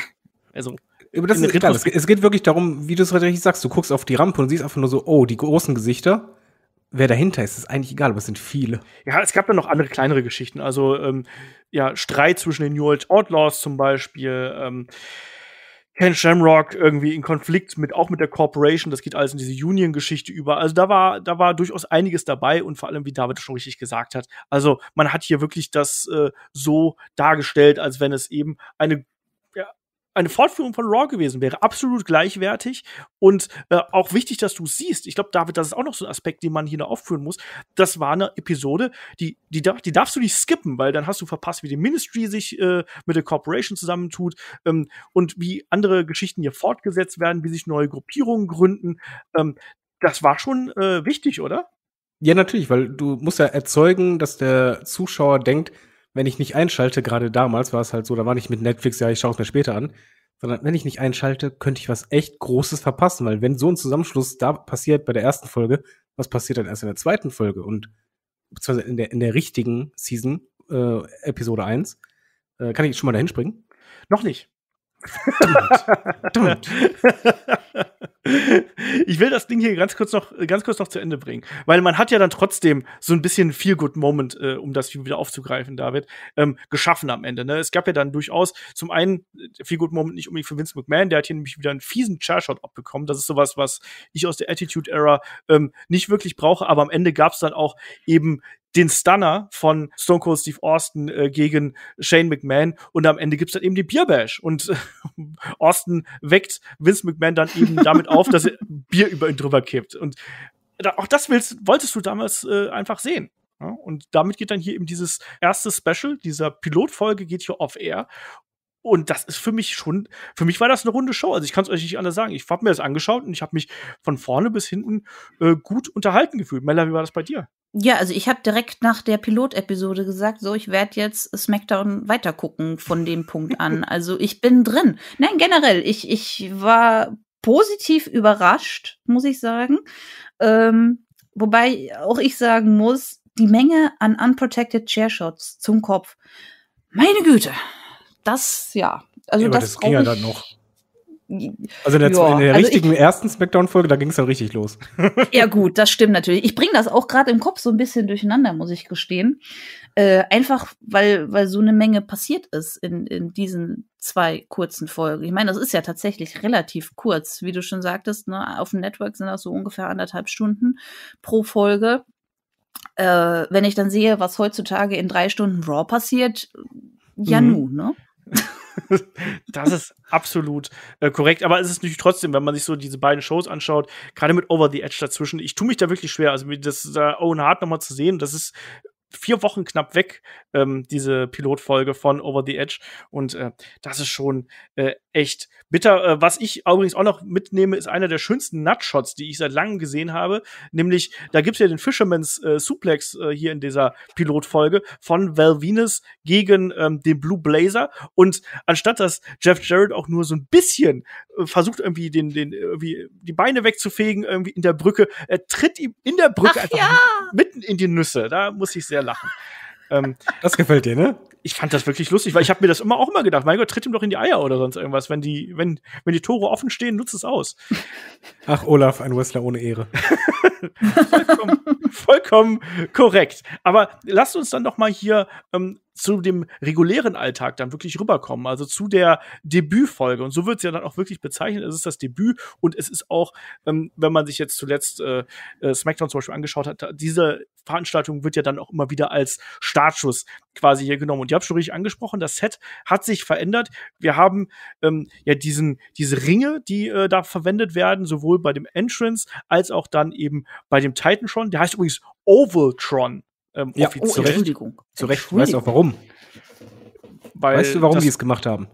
also über das ist klar. Es, geht wirklich darum, wie du es richtig sagst, du guckst auf die Rampe und siehst einfach nur so, oh, die großen Gesichter, wer dahinter ist, ist eigentlich egal, aber es sind viele. Ja, es gab dann noch andere kleinere Geschichten. Also, ähm, ja, Streit zwischen den New Old Outlaws zum Beispiel. Ähm, Ken Shamrock irgendwie in Konflikt mit, auch mit der Corporation, das geht alles in diese Union-Geschichte über. Also da war, da war durchaus einiges dabei und vor allem, wie David schon richtig gesagt hat. Also man hat hier wirklich das äh, so dargestellt, als wenn es eben eine eine Fortführung von Raw gewesen wäre. Absolut gleichwertig und äh, auch wichtig, dass du siehst. Ich glaube, David, das ist auch noch so ein Aspekt, den man hier noch aufführen muss. Das war eine Episode, die, die, darf, die darfst du nicht skippen, weil dann hast du verpasst, wie die Ministry sich äh, mit der Corporation zusammentut ähm, und wie andere Geschichten hier fortgesetzt werden, wie sich neue Gruppierungen gründen. Ähm, das war schon äh, wichtig, oder? Ja, natürlich, weil du musst ja erzeugen, dass der Zuschauer denkt, wenn ich nicht einschalte, gerade damals war es halt so, da war nicht mit Netflix, ja, ich schaue es mir später an, sondern wenn ich nicht einschalte, könnte ich was echt Großes verpassen, weil wenn so ein Zusammenschluss da passiert bei der ersten Folge, was passiert dann erst in der zweiten Folge und beziehungsweise in der, in der richtigen Season, äh, Episode 1, äh, kann ich jetzt schon mal dahin springen? Noch nicht ich will das Ding hier ganz kurz noch ganz kurz noch zu Ende bringen, weil man hat ja dann trotzdem so ein bisschen viel Good Moment, äh, um das wieder aufzugreifen, David, ähm, geschaffen am Ende. Ne? Es gab ja dann durchaus zum einen viel äh, Good Moment nicht unbedingt für Vince McMahon, der hat hier nämlich wieder einen fiesen Chairshot abbekommen. Das ist sowas, was ich aus der Attitude Era ähm, nicht wirklich brauche, aber am Ende gab es dann auch eben den Stunner von Stone Cold Steve Austin äh, gegen Shane McMahon und am Ende gibt's dann eben die Bierbash und äh, Austin weckt Vince McMahon dann eben damit auf, dass er Bier über ihn drüber kippt und da, auch das willst, wolltest du damals äh, einfach sehen. Ja? und damit geht dann hier eben dieses erste Special, dieser Pilotfolge geht hier off air und das ist für mich schon, für mich war das eine runde Show. Also ich kann es euch nicht anders sagen. Ich habe mir das angeschaut und ich habe mich von vorne bis hinten äh, gut unterhalten gefühlt. Mella, wie war das bei dir? Ja, also ich habe direkt nach der Pilot-Episode gesagt, so ich werde jetzt SmackDown weitergucken von dem Punkt an. Also ich bin drin. Nein, generell, ich, ich war positiv überrascht, muss ich sagen. Ähm, wobei auch ich sagen muss, die Menge an unprotected Chairshots zum Kopf. Meine Güte, das ja. Also ja, das, das ging ja dann noch. Also in der, in der also richtigen ich, ersten Smackdown-Folge, da ging es dann richtig los. ja, gut, das stimmt natürlich. Ich bringe das auch gerade im Kopf so ein bisschen durcheinander, muss ich gestehen. Äh, einfach, weil, weil so eine Menge passiert ist in, in diesen zwei kurzen Folgen. Ich meine, das ist ja tatsächlich relativ kurz, wie du schon sagtest. Ne? Auf dem Network sind das so ungefähr anderthalb Stunden pro Folge. Äh, wenn ich dann sehe, was heutzutage in drei Stunden Raw passiert, ja, mhm. nu, ne? das ist absolut äh, korrekt. Aber es ist natürlich trotzdem, wenn man sich so diese beiden Shows anschaut, gerade mit Over the Edge dazwischen, ich tue mich da wirklich schwer. Also das äh, Owen Hart nochmal zu sehen, das ist vier Wochen knapp weg, ähm, diese Pilotfolge von Over the Edge. Und äh, das ist schon äh, echt bitter. Äh, was ich übrigens auch noch mitnehme, ist einer der schönsten Nutshots, die ich seit langem gesehen habe. Nämlich, da gibt es ja den Fisherman's äh, Suplex äh, hier in dieser Pilotfolge von Val Venus gegen ähm, den Blue Blazer. Und anstatt dass Jeff Jarrett auch nur so ein bisschen äh, versucht, irgendwie den, den, äh, irgendwie die Beine wegzufegen, irgendwie in der Brücke, er tritt ihm in der Brücke Ach einfach ja. mitten in die Nüsse. Da muss ich sehr lachen. Ähm, das gefällt dir, ne? Ich fand das wirklich lustig, weil ich habe mir das immer auch immer gedacht. Mein Gott, tritt ihm doch in die Eier oder sonst irgendwas. Wenn die, wenn, wenn die Tore offen stehen, nutzt es aus. Ach, Olaf, ein Wrestler ohne Ehre. vollkommen, vollkommen korrekt. Aber lasst uns dann doch mal hier ähm, zu dem regulären Alltag dann wirklich rüberkommen, also zu der Debütfolge. Und so wird es ja dann auch wirklich bezeichnet. Es ist das Debüt und es ist auch, ähm, wenn man sich jetzt zuletzt äh, äh SmackDown zum Beispiel angeschaut hat, diese Veranstaltung wird ja dann auch immer wieder als Startschuss quasi hier genommen. Und ihr habt schon richtig angesprochen, das Set hat sich verändert. Wir haben ähm, ja diesen, diese Ringe, die äh, da verwendet werden, sowohl bei dem Entrance als auch dann eben bei dem Titan schon. Der heißt übrigens Ovaltron. Ähm, ja, offiziell. Oh, Entschuldigung. Zu Recht, Weißt du auch warum. Weil weißt du, warum die es gemacht haben?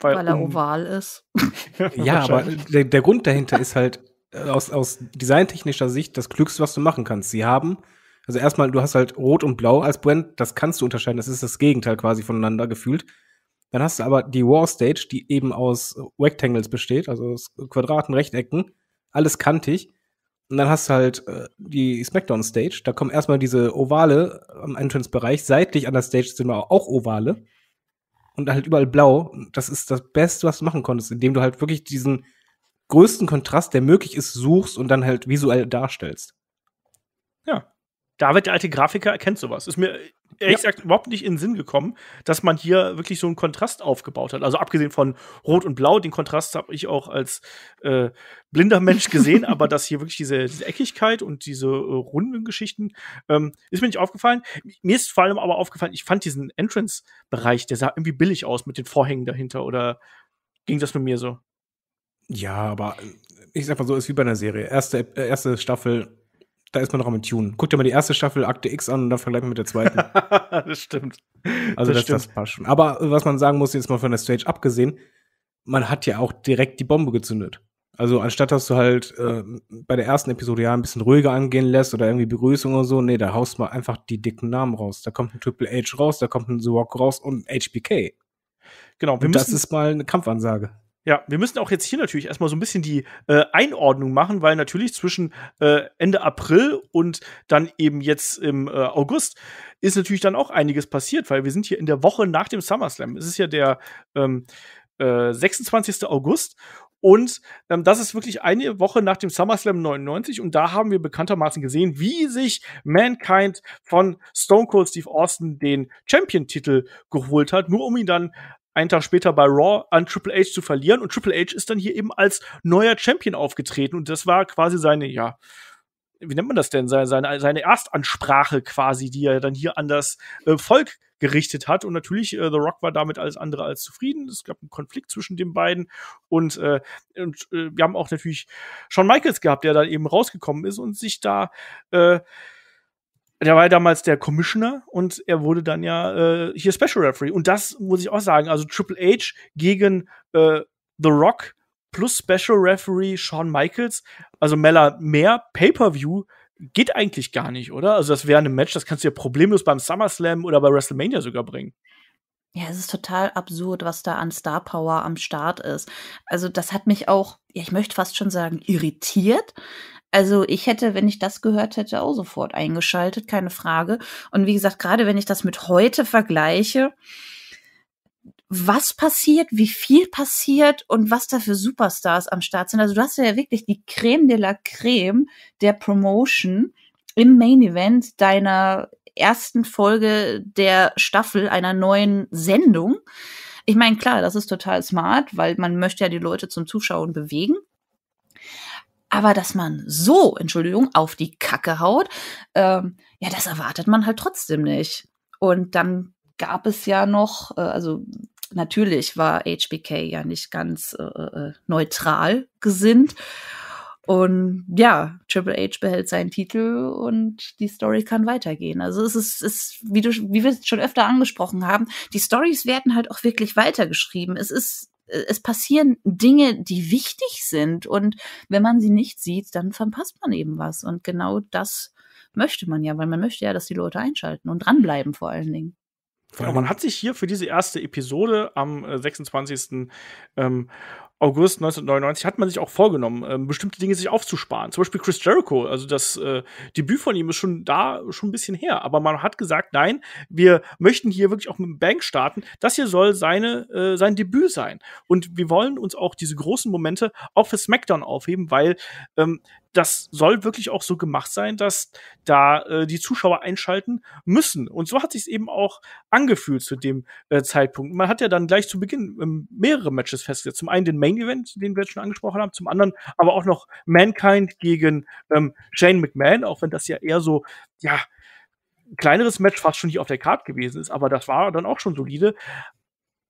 Weil, weil er oval ist. ja, aber der, der, Grund dahinter ist halt äh, aus, aus designtechnischer Sicht das Klügste, was du machen kannst. Sie haben, also erstmal, du hast halt Rot und Blau als Brand, das kannst du unterscheiden, das ist das Gegenteil quasi voneinander gefühlt. Dann hast du aber die War Stage, die eben aus Rectangles besteht, also aus Quadraten, Rechtecken, alles kantig. Und dann hast du halt äh, die Smackdown-Stage. Da kommen erstmal diese Ovale am Entrance-Bereich. Seitlich an der Stage sind auch Ovale. Und halt überall blau. Das ist das Beste, was du machen konntest, indem du halt wirklich diesen größten Kontrast, der möglich ist, suchst und dann halt visuell darstellst. Ja. David, der alte Grafiker, erkennt sowas. Ist mir ehrlich ja. gesagt überhaupt nicht in den Sinn gekommen, dass man hier wirklich so einen Kontrast aufgebaut hat. Also abgesehen von Rot und Blau, den Kontrast habe ich auch als äh, blinder Mensch gesehen, aber dass hier wirklich diese, diese Eckigkeit und diese äh, runden Geschichten ähm, ist mir nicht aufgefallen. Mir ist vor allem aber aufgefallen, ich fand diesen Entrance-Bereich, der sah irgendwie billig aus mit den Vorhängen dahinter oder ging das nur mir so? Ja, aber äh, ich sag mal so, ist wie bei einer Serie. Erste, äh, erste Staffel da ist man noch am Tune. Guck dir mal die erste Staffel Akte X an und dann vergleich mit der zweiten. das stimmt. Also das, das, stimmt. das passt schon. Aber äh, was man sagen muss, jetzt mal von der Stage abgesehen, man hat ja auch direkt die Bombe gezündet. Also anstatt dass du halt äh, bei der ersten Episode ja ein bisschen ruhiger angehen lässt oder irgendwie Begrüßung oder so, nee, da haust mal einfach die dicken Namen raus. Da kommt ein Triple H raus, da kommt ein The Rock raus und ein HBK. Genau, wir und müssen, das ist mal eine Kampfansage. Ja, wir müssen auch jetzt hier natürlich erstmal so ein bisschen die äh, Einordnung machen, weil natürlich zwischen äh, Ende April und dann eben jetzt im äh, August ist natürlich dann auch einiges passiert, weil wir sind hier in der Woche nach dem SummerSlam. Es ist ja der ähm, 26. Äh, August und ähm, das ist wirklich eine Woche nach dem SummerSlam 99 und da haben wir bekanntermaßen gesehen, wie sich Mankind von Stone Cold Steve Austin den Champion-Titel geholt hat, nur um ihn dann einen Tag später bei Raw an Triple H zu verlieren. Und Triple H ist dann hier eben als neuer Champion aufgetreten. Und das war quasi seine, ja, wie nennt man das denn? Seine, seine, seine Erstansprache quasi, die er dann hier an das äh, Volk gerichtet hat. Und natürlich, äh, The Rock war damit alles andere als zufrieden. Es gab einen Konflikt zwischen den beiden. Und, äh, und äh, wir haben auch natürlich Shawn Michaels gehabt, der dann eben rausgekommen ist und sich da äh, der war ja damals der Commissioner und er wurde dann ja äh, hier Special Referee. Und das muss ich auch sagen, also Triple H gegen äh, The Rock plus Special Referee Shawn Michaels, also Meller mehr Pay-Per-View geht eigentlich gar nicht, oder? Also das wäre ein Match, das kannst du ja problemlos beim SummerSlam oder bei WrestleMania sogar bringen. Ja, es ist total absurd, was da an Star Power am Start ist. Also das hat mich auch, ja, ich möchte fast schon sagen, irritiert, also ich hätte, wenn ich das gehört hätte, auch sofort eingeschaltet, keine Frage. Und wie gesagt, gerade wenn ich das mit heute vergleiche, was passiert, wie viel passiert und was da für Superstars am Start sind. Also du hast ja wirklich die Creme de la Creme der Promotion im Main Event deiner ersten Folge der Staffel einer neuen Sendung. Ich meine, klar, das ist total smart, weil man möchte ja die Leute zum Zuschauen bewegen. Aber dass man so, Entschuldigung, auf die Kacke haut, ähm, ja, das erwartet man halt trotzdem nicht. Und dann gab es ja noch, äh, also natürlich war HBK ja nicht ganz äh, äh, neutral gesinnt. Und ja, Triple H behält seinen Titel und die Story kann weitergehen. Also es ist, ist wie, du, wie wir es schon öfter angesprochen haben, die Stories werden halt auch wirklich weitergeschrieben. Es ist es passieren Dinge, die wichtig sind. Und wenn man sie nicht sieht, dann verpasst man eben was. Und genau das möchte man ja, weil man möchte ja, dass die Leute einschalten und dranbleiben vor allen Dingen. Genau, man hat sich hier für diese erste Episode am 26. Äh, ähm, August 1999 hat man sich auch vorgenommen, ähm, bestimmte Dinge sich aufzusparen. Zum Beispiel Chris Jericho, also das äh, Debüt von ihm ist schon da, schon ein bisschen her. Aber man hat gesagt, nein, wir möchten hier wirklich auch mit dem Bank starten. Das hier soll seine, äh, sein Debüt sein. Und wir wollen uns auch diese großen Momente auch für SmackDown aufheben, weil ähm, das soll wirklich auch so gemacht sein, dass da äh, die Zuschauer einschalten müssen. Und so hat sich eben auch angefühlt zu dem äh, Zeitpunkt. Man hat ja dann gleich zu Beginn ähm, mehrere Matches festgesetzt. Zum einen den Main Event, den wir jetzt schon angesprochen haben, zum anderen aber auch noch Mankind gegen ähm, Shane McMahon, auch wenn das ja eher so, ja, kleineres Match fast schon nicht auf der Karte gewesen ist, aber das war dann auch schon solide.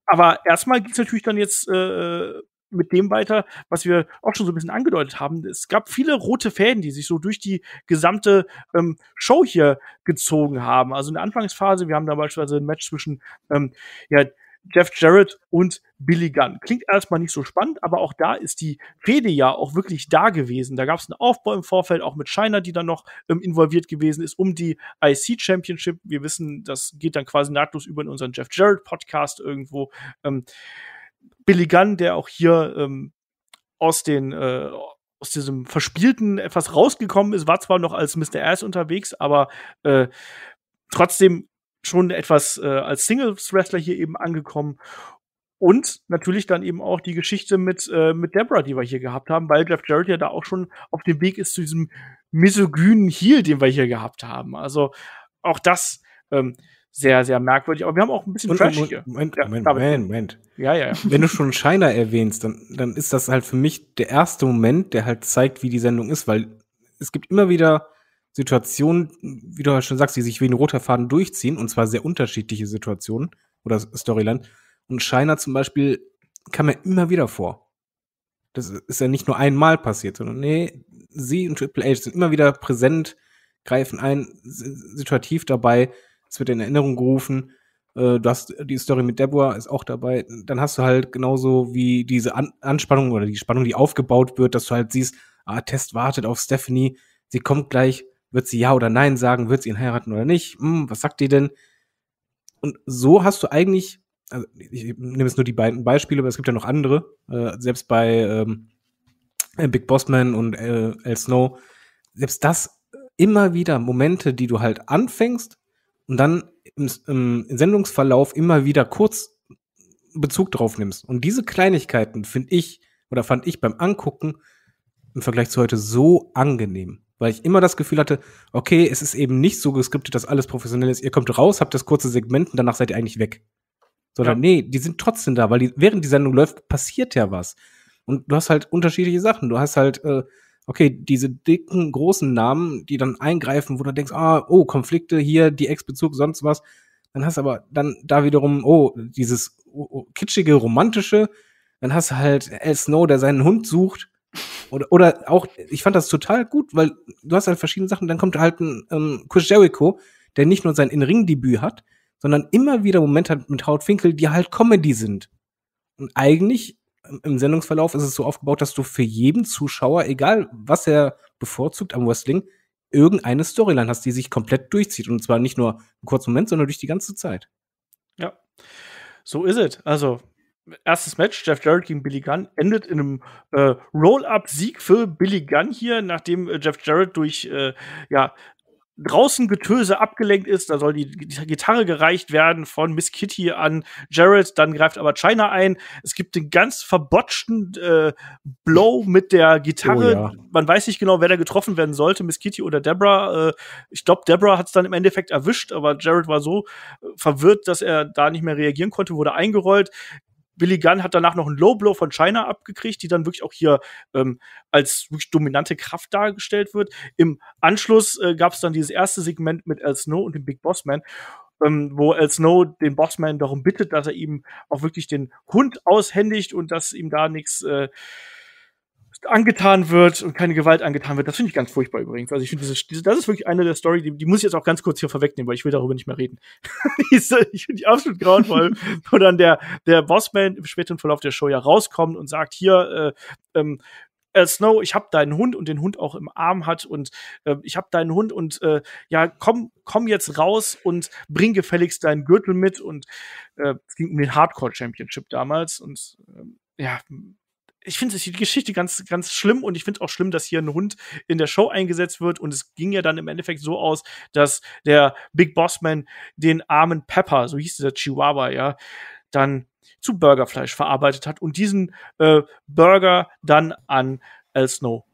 Aber erstmal ging es natürlich dann jetzt äh, mit dem weiter, was wir auch schon so ein bisschen angedeutet haben. Es gab viele rote Fäden, die sich so durch die gesamte ähm, Show hier gezogen haben. Also in der Anfangsphase, wir haben da beispielsweise ein Match zwischen ähm, ja, Jeff Jarrett und Billy Gunn. Klingt erstmal nicht so spannend, aber auch da ist die Fehde ja auch wirklich da gewesen. Da gab es einen Aufbau im Vorfeld, auch mit Shiner, die dann noch ähm, involviert gewesen ist, um die IC Championship. Wir wissen, das geht dann quasi nahtlos über in unseren Jeff Jarrett Podcast irgendwo. Ähm, Billy Gunn, der auch hier ähm, aus den äh, aus diesem Verspielten etwas rausgekommen ist, war zwar noch als Mr. Ass unterwegs, aber äh, trotzdem schon etwas äh, als Singles-Wrestler hier eben angekommen. Und natürlich dann eben auch die Geschichte mit, äh, mit Deborah, die wir hier gehabt haben, weil Jeff Jarrett ja da auch schon auf dem Weg ist zu diesem misogynen Heal, den wir hier gehabt haben. Also auch das ähm, sehr, sehr merkwürdig. Aber wir haben auch ein bisschen Trash hier. Moment, ja, Moment, Moment, Moment. Ja, ja, ja. Wenn du schon Shiner erwähnst, dann, dann ist das halt für mich der erste Moment, der halt zeigt, wie die Sendung ist, weil es gibt immer wieder Situationen, wie du halt schon sagst, die sich wie ein roter Faden durchziehen, und zwar sehr unterschiedliche Situationen oder Storyline. Und Shiner zum Beispiel kam ja immer wieder vor. Das ist ja nicht nur einmal passiert, sondern nee, sie und Triple H sind immer wieder präsent, greifen ein, situativ dabei es wird in Erinnerung gerufen. Äh, du hast die Story mit Deborah ist auch dabei. Dann hast du halt genauso wie diese An Anspannung oder die Spannung, die aufgebaut wird, dass du halt siehst, ah, Test wartet auf Stephanie, sie kommt gleich, wird sie ja oder nein sagen, wird sie ihn heiraten oder nicht? Hm, was sagt die denn? Und so hast du eigentlich, also ich nehme jetzt nur die beiden Beispiele, aber es gibt ja noch andere. Äh, selbst bei ähm, äh, Big Boss Man und äh, Snow, selbst das äh, immer wieder Momente, die du halt anfängst, und dann im, im Sendungsverlauf immer wieder kurz Bezug drauf nimmst. Und diese Kleinigkeiten finde ich oder fand ich beim Angucken im Vergleich zu heute so angenehm. Weil ich immer das Gefühl hatte, okay, es ist eben nicht so geskriptet, dass alles professionell ist. Ihr kommt raus, habt das kurze Segment und danach seid ihr eigentlich weg. Sondern ja. nee, die sind trotzdem da, weil die, während die Sendung läuft, passiert ja was. Und du hast halt unterschiedliche Sachen. Du hast halt äh, okay, diese dicken, großen Namen, die dann eingreifen, wo du denkst, ah, oh, Konflikte hier, die Ex-Bezug, sonst was. Dann hast du aber dann da wiederum, oh, dieses oh, oh, kitschige, romantische. Dann hast du halt El Snow, der seinen Hund sucht. Oder, oder auch, ich fand das total gut, weil du hast halt verschiedene Sachen. Dann kommt halt ein ähm, Chris Jericho, der nicht nur sein In-Ring-Debüt hat, sondern immer wieder Momente hat mit Hautfinkel, die halt Comedy sind. Und eigentlich im Sendungsverlauf ist es so aufgebaut, dass du für jeden Zuschauer, egal was er bevorzugt am Wrestling, irgendeine Storyline hast, die sich komplett durchzieht. Und zwar nicht nur einen kurzen Moment, sondern durch die ganze Zeit. Ja, so ist es. Also, erstes Match, Jeff Jarrett gegen Billy Gunn, endet in einem äh, Roll-Up-Sieg für Billy Gunn hier, nachdem äh, Jeff Jarrett durch äh, ja, draußen Getöse abgelenkt ist. Da soll die Gitarre gereicht werden von Miss Kitty an Jared. Dann greift aber China ein. Es gibt den ganz verbotschten äh, Blow mit der Gitarre. Oh, ja. Man weiß nicht genau, wer da getroffen werden sollte, Miss Kitty oder Debra. Äh, ich glaube, Debra hat es dann im Endeffekt erwischt, aber Jared war so äh, verwirrt, dass er da nicht mehr reagieren konnte, wurde eingerollt. Billy Gunn hat danach noch einen Low Blow von China abgekriegt, die dann wirklich auch hier ähm, als wirklich dominante Kraft dargestellt wird. Im Anschluss äh, gab es dann dieses erste Segment mit Al Snow und dem Big Boss Man, ähm, wo Al Snow den Boss Man darum bittet, dass er ihm auch wirklich den Hund aushändigt und dass ihm da nichts äh, angetan wird und keine Gewalt angetan wird. Das finde ich ganz furchtbar übrigens. Also ich finde, das, das ist wirklich eine der Story, die, die muss ich jetzt auch ganz kurz hier vorwegnehmen, weil ich will darüber nicht mehr reden. ich finde die absolut grauenvoll, wo dann der, der Bossman im späteren Verlauf der Show ja rauskommt und sagt, hier, äh, ähm, äh, Snow, ich hab deinen Hund und den Hund auch im Arm hat und äh, ich hab deinen Hund und äh, ja, komm, komm jetzt raus und bring gefälligst deinen Gürtel mit und äh, es ging um den Hardcore Championship damals und äh, ja, ich finde die Geschichte ganz, ganz schlimm und ich finde auch schlimm, dass hier ein Hund in der Show eingesetzt wird und es ging ja dann im Endeffekt so aus, dass der Big Boss Man den armen Pepper, so hieß dieser Chihuahua, ja, dann zu Burgerfleisch verarbeitet hat und diesen äh, Burger dann an El Snow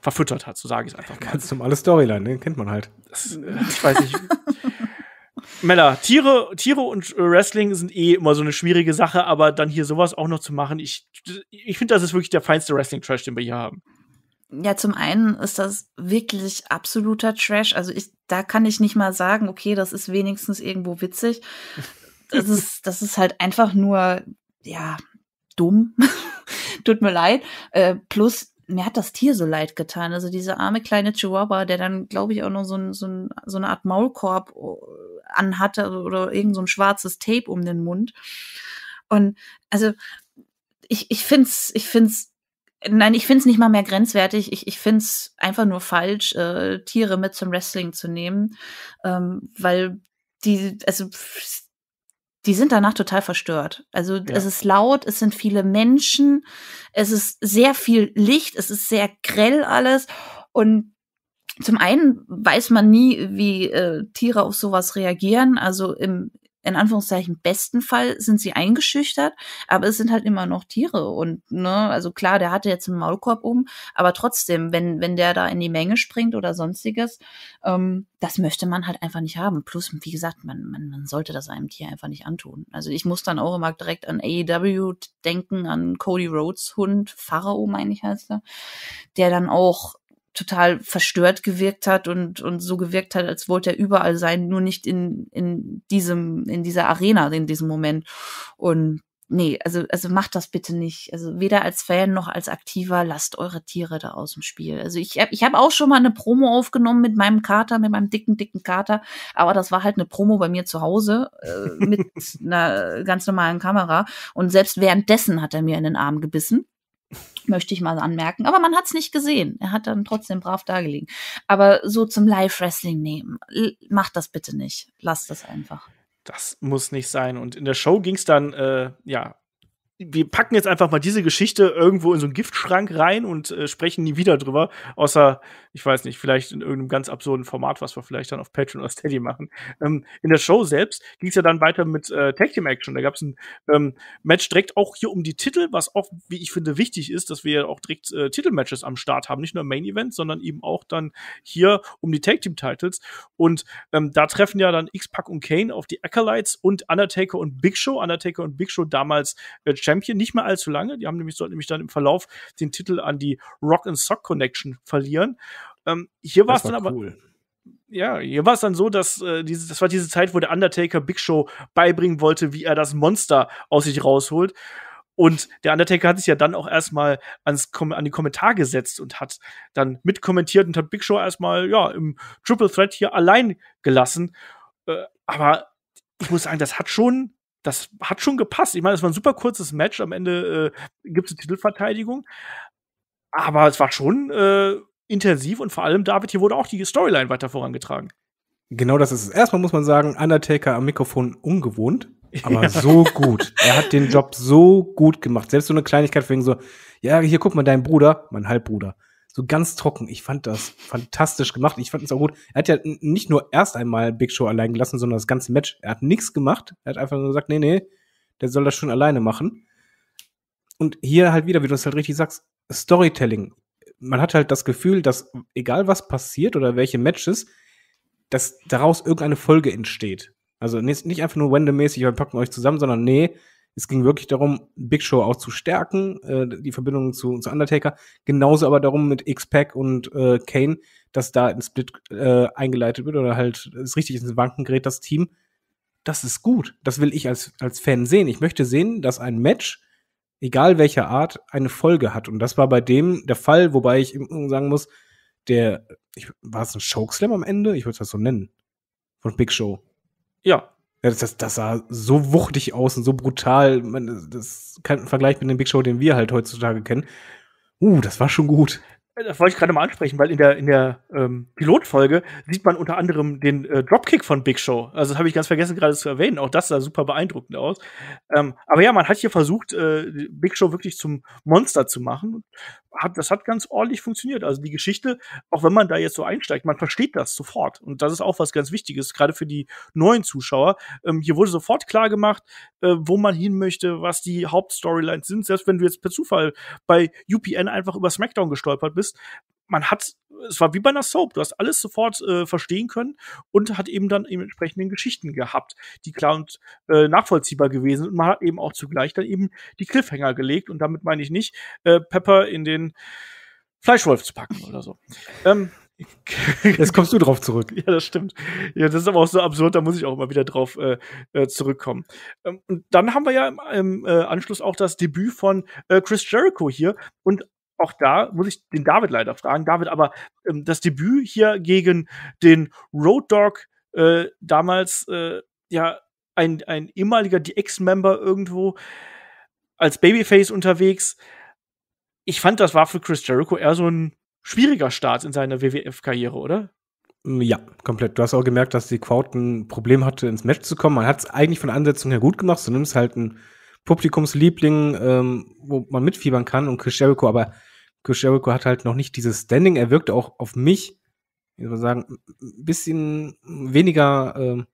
verfüttert hat, so sage ich es einfach mal. Ganz normale Storyline, ne? kennt man halt. Das, äh, ich weiß nicht. Mella, Tiere, Tiere und äh, Wrestling sind eh immer so eine schwierige Sache, aber dann hier sowas auch noch zu machen, ich, ich finde, das ist wirklich der feinste Wrestling-Trash, den wir hier haben. Ja, zum einen ist das wirklich absoluter Trash. Also ich, da kann ich nicht mal sagen, okay, das ist wenigstens irgendwo witzig. Das ist, das ist halt einfach nur, ja, dumm. Tut mir leid. Äh, plus mir hat das Tier so leid getan. Also diese arme kleine Chihuahua, der dann, glaube ich, auch noch so, ein, so, ein, so eine Art Maulkorb oh, anhatte also, oder irgend so ein schwarzes Tape um den Mund. Und also ich, ich finde es, ich find's, nein, ich finde es nicht mal mehr grenzwertig. Ich, ich finde es einfach nur falsch, äh, Tiere mit zum Wrestling zu nehmen, ähm, weil die, also die sind danach total verstört. Also ja. es ist laut, es sind viele Menschen, es ist sehr viel Licht, es ist sehr grell alles. Und zum einen weiß man nie, wie äh, Tiere auf sowas reagieren. Also im, in Anführungszeichen besten Fall sind sie eingeschüchtert, aber es sind halt immer noch Tiere und ne, also klar, der hatte jetzt einen Maulkorb um, aber trotzdem, wenn wenn der da in die Menge springt oder sonstiges, ähm, das möchte man halt einfach nicht haben. Plus, wie gesagt, man, man man sollte das einem Tier einfach nicht antun. Also ich muss dann auch immer direkt an AEW denken, an Cody Rhodes Hund Pharao meine ich heißt er, der dann auch total verstört gewirkt hat und, und so gewirkt hat, als wollte er überall sein, nur nicht in, in diesem, in dieser Arena in diesem Moment. Und nee, also, also macht das bitte nicht. Also weder als Fan noch als Aktiver lasst eure Tiere da aus dem Spiel. Also ich habe ich hab auch schon mal eine Promo aufgenommen mit meinem Kater, mit meinem dicken, dicken Kater. Aber das war halt eine Promo bei mir zu Hause äh, mit einer ganz normalen Kamera. Und selbst währenddessen hat er mir in den Arm gebissen möchte ich mal anmerken. Aber man hat es nicht gesehen. Er hat dann trotzdem brav dagelegen. Aber so zum Live-Wrestling nehmen, macht das bitte nicht. Lasst das einfach. Das muss nicht sein. Und in der Show ging es dann äh, ja wir packen jetzt einfach mal diese Geschichte irgendwo in so einen Giftschrank rein und äh, sprechen nie wieder drüber, außer, ich weiß nicht, vielleicht in irgendeinem ganz absurden Format, was wir vielleicht dann auf Patreon oder Steady machen. Ähm, in der Show selbst ging es ja dann weiter mit äh, Tag Team Action. Da gab es ein ähm, Match direkt auch hier um die Titel, was auch, wie ich finde, wichtig ist, dass wir ja auch direkt äh, Titelmatches am Start haben, nicht nur Main Event, sondern eben auch dann hier um die Tag Team Titles. Und ähm, da treffen ja dann X-Pac und Kane auf die Acolytes und Undertaker und Big Show. Undertaker und Big Show damals äh, Champion nicht mehr allzu lange. Die haben nämlich, sollten nämlich dann im Verlauf den Titel an die Rock and Sock Connection verlieren. Ähm, hier war es dann aber. Cool ja, hier war es dann so, dass äh, diese, das war diese Zeit, wo der Undertaker Big Show beibringen wollte, wie er das Monster aus sich rausholt. Und der Undertaker hat sich ja dann auch erstmal ans, an den Kommentar gesetzt und hat dann mitkommentiert und hat Big Show erstmal ja, im Triple Threat hier allein gelassen. Äh, aber ich muss sagen, das hat schon das hat schon gepasst. Ich meine, es war ein super kurzes Match. Am Ende äh, gibt es eine Titelverteidigung. Aber es war schon äh, intensiv und vor allem, David, hier wurde auch die Storyline weiter vorangetragen. Genau das ist es. Erstmal muss man sagen, Undertaker am Mikrofon ungewohnt, aber ja. so gut. Er hat den Job so gut gemacht. Selbst so eine Kleinigkeit wegen so, ja, hier guck mal, dein Bruder, mein Halbbruder, so ganz trocken. Ich fand das fantastisch gemacht. Ich fand es auch gut. Er hat ja nicht nur erst einmal Big Show allein gelassen, sondern das ganze Match. Er hat nichts gemacht. Er hat einfach nur gesagt, nee, nee, der soll das schon alleine machen. Und hier halt wieder, wie du es halt richtig sagst, Storytelling. Man hat halt das Gefühl, dass egal was passiert oder welche Matches, dass daraus irgendeine Folge entsteht. Also nicht einfach nur randommäßig, wir packen euch zusammen, sondern nee, es ging wirklich darum, Big Show auch zu stärken, äh, die Verbindung zu, zu Undertaker. Genauso aber darum mit x pack und äh, Kane, dass da ein Split äh, eingeleitet wird oder halt es richtig ins Wanken gerät, das Team. Das ist gut. Das will ich als, als Fan sehen. Ich möchte sehen, dass ein Match, egal welcher Art, eine Folge hat. Und das war bei dem der Fall, wobei ich sagen muss, der, ich, war es ein Chokeslam am Ende? Ich würde es das so nennen. Von Big Show. Ja, ja, das, das, sah so wuchtig aus und so brutal. Man, das kann im Vergleich mit dem Big Show, den wir halt heutzutage kennen. Uh, das war schon gut. Äh, das wollte ich gerade mal ansprechen, weil in der, in der ähm, Pilotfolge sieht man unter anderem den äh, Dropkick von Big Show. Also das habe ich ganz vergessen gerade zu erwähnen. Auch das sah super beeindruckend aus. Ähm, aber ja, man hat hier versucht, äh, Big Show wirklich zum Monster zu machen hat, das hat ganz ordentlich funktioniert. Also die Geschichte, auch wenn man da jetzt so einsteigt, man versteht das sofort. Und das ist auch was ganz Wichtiges, gerade für die neuen Zuschauer. Ähm, hier wurde sofort klar gemacht, äh, wo man hin möchte, was die Hauptstorylines sind. Selbst wenn du jetzt per Zufall bei UPN einfach über SmackDown gestolpert bist, man hat es war wie bei einer Soap. Du hast alles sofort äh, verstehen können und hat eben dann eben entsprechenden Geschichten gehabt, die klar und äh, nachvollziehbar gewesen sind. Und man hat eben auch zugleich dann eben die Cliffhanger gelegt. Und damit meine ich nicht, äh, Pepper in den Fleischwolf zu packen oder so. Ähm, Jetzt kommst du drauf zurück. Ja, das stimmt. Ja, das ist aber auch so absurd, da muss ich auch immer wieder drauf äh, äh, zurückkommen. Ähm, und dann haben wir ja im, im äh, Anschluss auch das Debüt von äh, Chris Jericho hier. Und auch da muss ich den David leider fragen. David, aber ähm, das Debüt hier gegen den Road Dog, äh, damals äh, ja ein, ein ehemaliger DX-Member irgendwo als Babyface unterwegs. Ich fand, das war für Chris Jericho eher so ein schwieriger Start in seiner WWF-Karriere, oder? Mm, ja, komplett. Du hast auch gemerkt, dass die Crowd ein Problem hatte, ins Match zu kommen. Man hat es eigentlich von Ansetzung her gut gemacht. Du nimmst halt ein Publikumsliebling, ähm, wo man mitfiebern kann und Chris Jericho, aber Chris Jericho hat halt noch nicht dieses Standing. Er wirkt auch auf mich, wie soll man sagen, ein bisschen weniger ähm,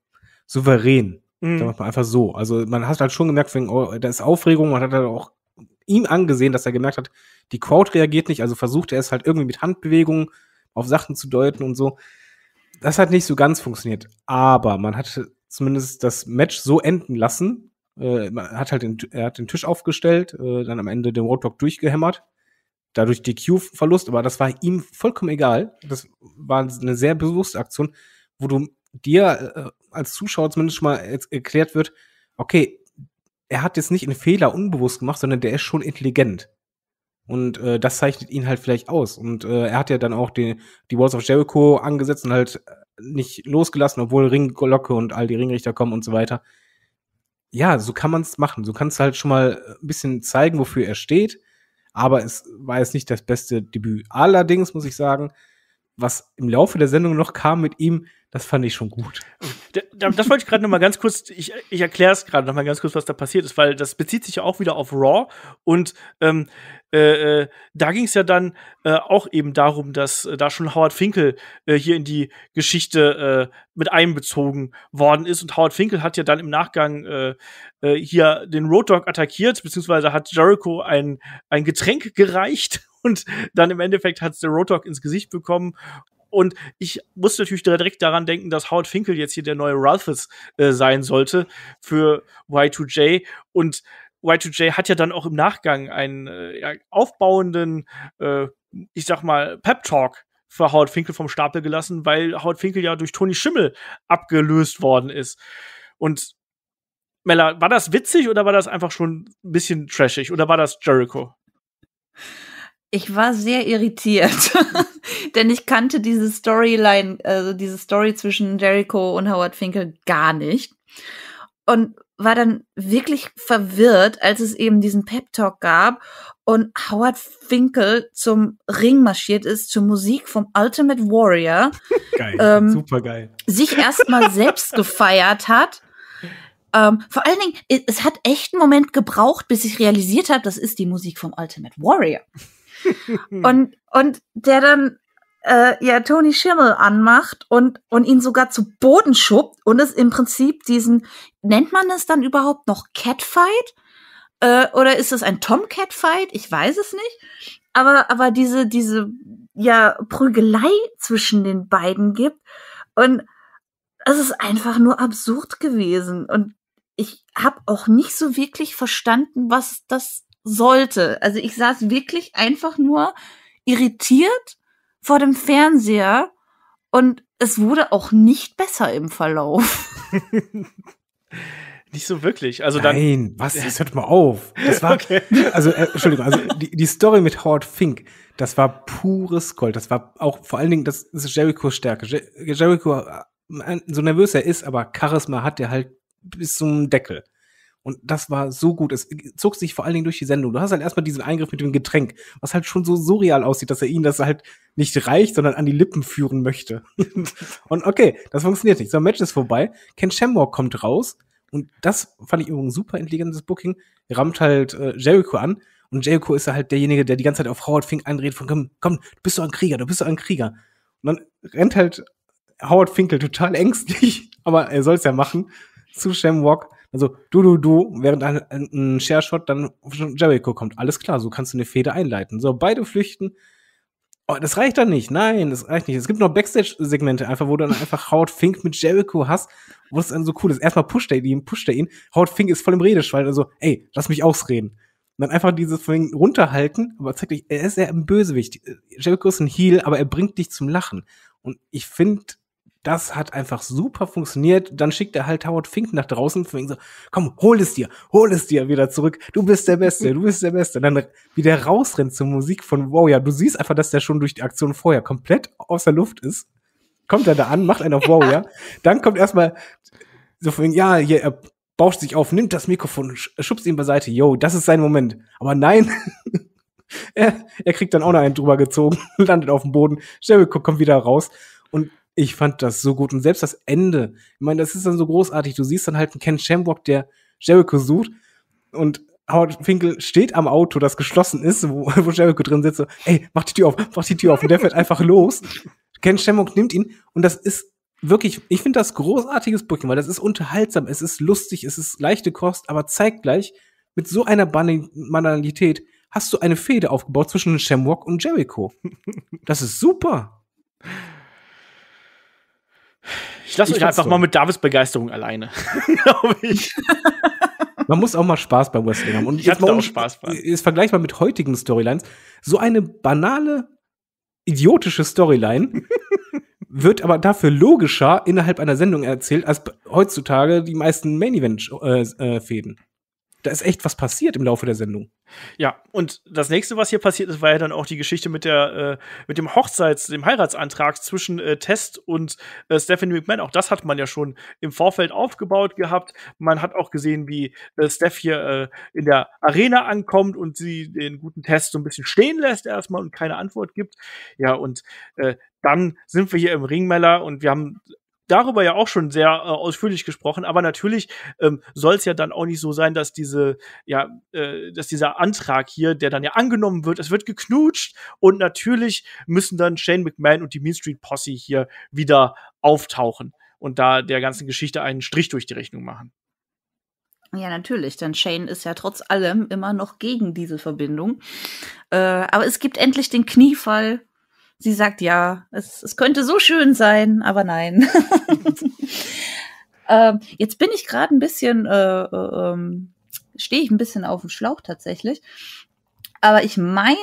souverän. Mhm. Sagen wir einfach so. Also man hat halt schon gemerkt, wegen, oh, da ist Aufregung, man hat halt auch ihm angesehen, dass er gemerkt hat, die Crowd reagiert nicht, also versucht er es halt irgendwie mit Handbewegungen auf Sachen zu deuten und so. Das hat nicht so ganz funktioniert. Aber man hat zumindest das Match so enden lassen, äh, man hat halt den, er hat den Tisch aufgestellt, äh, dann am Ende den Roadblock durchgehämmert. Dadurch die q verlust aber das war ihm vollkommen egal. Das war eine sehr bewusste Aktion, wo du dir äh, als Zuschauer zumindest schon mal erklärt wird, okay, er hat jetzt nicht einen Fehler unbewusst gemacht, sondern der ist schon intelligent. Und äh, das zeichnet ihn halt vielleicht aus. Und äh, er hat ja dann auch die, die Walls of Jericho angesetzt und halt nicht losgelassen, obwohl Ringglocke und all die Ringrichter kommen und so weiter ja, so kann man es machen. So kannst du halt schon mal äh, ein bisschen zeigen, wofür er steht. Aber es war jetzt nicht das beste Debüt. Allerdings muss ich sagen, was im Laufe der Sendung noch kam mit ihm, das fand ich schon gut. Das wollte ich gerade noch mal ganz kurz, ich, ich erkläre es gerade noch mal ganz kurz, was da passiert ist, weil das bezieht sich ja auch wieder auf Raw und ähm, äh, äh da ging es ja dann äh, auch eben darum, dass äh, da schon Howard Finkel äh, hier in die Geschichte äh, mit einbezogen worden ist und Howard Finkel hat ja dann im Nachgang hier den Road Dog attackiert, beziehungsweise hat Jericho ein, ein Getränk gereicht und dann im Endeffekt hat es der Road Dog ins Gesicht bekommen und ich muss natürlich direkt daran denken, dass Howard Finkel jetzt hier der neue Ralphus äh, sein sollte für Y2J. Und Y2J hat ja dann auch im Nachgang einen äh, aufbauenden, äh, ich sag mal, Pep-Talk für Howard Finkel vom Stapel gelassen, weil Howard Finkel ja durch Toni Schimmel abgelöst worden ist. Und Mella, war das witzig oder war das einfach schon ein bisschen trashig oder war das Jericho? Ich war sehr irritiert. denn ich kannte diese Storyline, also diese Story zwischen Jericho und Howard Finkel gar nicht. Und war dann wirklich verwirrt, als es eben diesen Pep-Talk gab und Howard Finkel zum Ring marschiert ist, zur Musik vom Ultimate Warrior. Geil, ähm, super geil. Sich erstmal selbst gefeiert hat. Ähm, vor allen Dingen, es hat echt einen Moment gebraucht, bis ich realisiert habe, das ist die Musik vom Ultimate Warrior. und, und der dann äh, ihr Tony Schimmel anmacht und, und ihn sogar zu Boden schubt und es im Prinzip diesen, nennt man es dann überhaupt noch Catfight? Äh, oder ist es ein Tomcatfight? Ich weiß es nicht. Aber, aber diese, diese, ja, Prügelei zwischen den beiden gibt und es ist einfach nur absurd gewesen und ich habe auch nicht so wirklich verstanden, was das sollte. Also ich saß wirklich einfach nur irritiert vor dem Fernseher und es wurde auch nicht besser im Verlauf. Nicht so wirklich. Also dann. Nein, was? Das hört mal auf. Das war, okay. also, äh, Entschuldigung, also die, die Story mit Howard Fink, das war pures Gold. Das war auch vor allen Dingen, das ist Jerichos Stärke. Jer Jericho, äh, so nervös er ist, aber Charisma hat er halt bis zum Deckel. Und das war so gut. Es zog sich vor allen Dingen durch die Sendung. Du hast halt erstmal diesen Eingriff mit dem Getränk, was halt schon so surreal aussieht, dass er ihnen das halt nicht reicht, sondern an die Lippen führen möchte. und okay, das funktioniert nicht. So ein Match ist vorbei. Ken Shamrock kommt raus. Und das fand ich übrigens super intelligentes Booking. Er rammt halt äh, Jericho an. Und Jericho ist halt derjenige, der die ganze Zeit auf Howard Fink einredet von, komm, komm, du bist doch ein Krieger, du bist doch ein Krieger. Und dann rennt halt Howard Finkel total ängstlich, aber er soll es ja machen, zu Shamrock also du, du, du, während ein, ein Share-Shot dann Jericho kommt. Alles klar, so kannst du eine Fehde einleiten. So, beide flüchten. Oh, das reicht dann nicht. Nein, das reicht nicht. Es gibt noch Backstage-Segmente einfach, wo du dann einfach Haut Fink mit Jericho hast, wo es dann so cool ist. Erstmal pusht er ihn, pusht er ihn. Haut Fink ist voll im Redeschwein. Also, ey, lass mich ausreden. Und dann einfach dieses Ding runterhalten, aber zeigt dich, er ist ja ein Bösewicht. Jericho ist ein Heal, aber er bringt dich zum Lachen. Und ich finde, das hat einfach super funktioniert. Dann schickt er halt Howard Fink nach draußen und so, komm, hol es dir, hol es dir wieder zurück. Du bist der Beste, du bist der Beste. Und dann wieder rausrennt zur Musik von Warrior. Du siehst einfach, dass der schon durch die Aktion vorher komplett aus der Luft ist. Kommt er da an, macht einen auf Warrior. dann kommt erstmal so von, ja, hier, er bauscht sich auf, nimmt das Mikrofon, schubst ihn beiseite. Yo, das ist sein Moment. Aber nein. er, er kriegt dann auch noch einen drüber gezogen, landet auf dem Boden. Jericho kommt wieder raus und ich fand das so gut. Und selbst das Ende, ich meine, das ist dann so großartig. Du siehst dann halt einen Ken Shamrock, der Jericho sucht und Howard Finkel steht am Auto, das geschlossen ist, wo, wo Jericho drin sitzt, so, ey, mach die Tür auf, mach die Tür auf. Und der fährt einfach los. Ken Shamrock nimmt ihn und das ist wirklich, ich finde das großartiges Booking, weil das ist unterhaltsam, es ist lustig, es ist leichte Kost, aber zeigt gleich, mit so einer Banalität hast du eine Fehde aufgebaut zwischen Shamrock und Jericho. Das ist super. Ich lasse euch einfach toll. mal mit Davids Begeisterung alleine, glaube ich. Man muss auch mal Spaß bei Wrestling haben. Und ich hatte auch Spaß bei. Ist vergleichbar mit heutigen Storylines. So eine banale, idiotische Storyline wird aber dafür logischer innerhalb einer Sendung erzählt, als heutzutage die meisten Main-Event-Fäden. Äh, äh, da ist echt was passiert im Laufe der Sendung. Ja, und das nächste, was hier passiert ist, war ja dann auch die Geschichte mit der, äh, mit dem Hochzeits-, dem Heiratsantrag zwischen äh, Test und äh, Stephanie McMahon. Auch das hat man ja schon im Vorfeld aufgebaut gehabt. Man hat auch gesehen, wie äh, Steph hier äh, in der Arena ankommt und sie den guten Test so ein bisschen stehen lässt erstmal und keine Antwort gibt. Ja, und äh, dann sind wir hier im Ringmeller und wir haben darüber ja auch schon sehr äh, ausführlich gesprochen, aber natürlich ähm, soll es ja dann auch nicht so sein, dass diese, ja, äh, dass dieser Antrag hier, der dann ja angenommen wird, es wird geknutscht und natürlich müssen dann Shane McMahon und die Mean Street Posse hier wieder auftauchen und da der ganzen Geschichte einen Strich durch die Rechnung machen. Ja, natürlich, denn Shane ist ja trotz allem immer noch gegen diese Verbindung. Äh, aber es gibt endlich den Kniefall Sie sagt ja, es, es könnte so schön sein, aber nein. ähm, jetzt bin ich gerade ein bisschen, äh, äh, ähm, stehe ich ein bisschen auf dem Schlauch tatsächlich. Aber ich meine,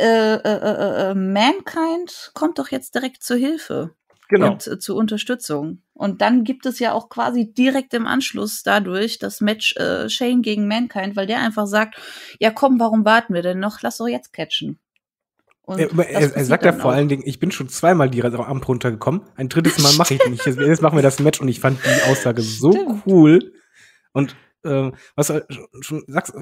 äh, äh, äh, äh, Mankind kommt doch jetzt direkt zur Hilfe genau. und äh, zur Unterstützung. Und dann gibt es ja auch quasi direkt im Anschluss dadurch das Match äh, Shane gegen Mankind, weil der einfach sagt, ja komm, warum warten wir denn noch? Lass doch jetzt catchen. Und er, er, er sagt ja vor allen Dingen, ich bin schon zweimal die Rampe runtergekommen. Ein drittes Mal mache ich nicht. Jetzt, jetzt machen wir das Match und ich fand die Aussage so cool. Und ähm, äh, was du schon sagst, äh,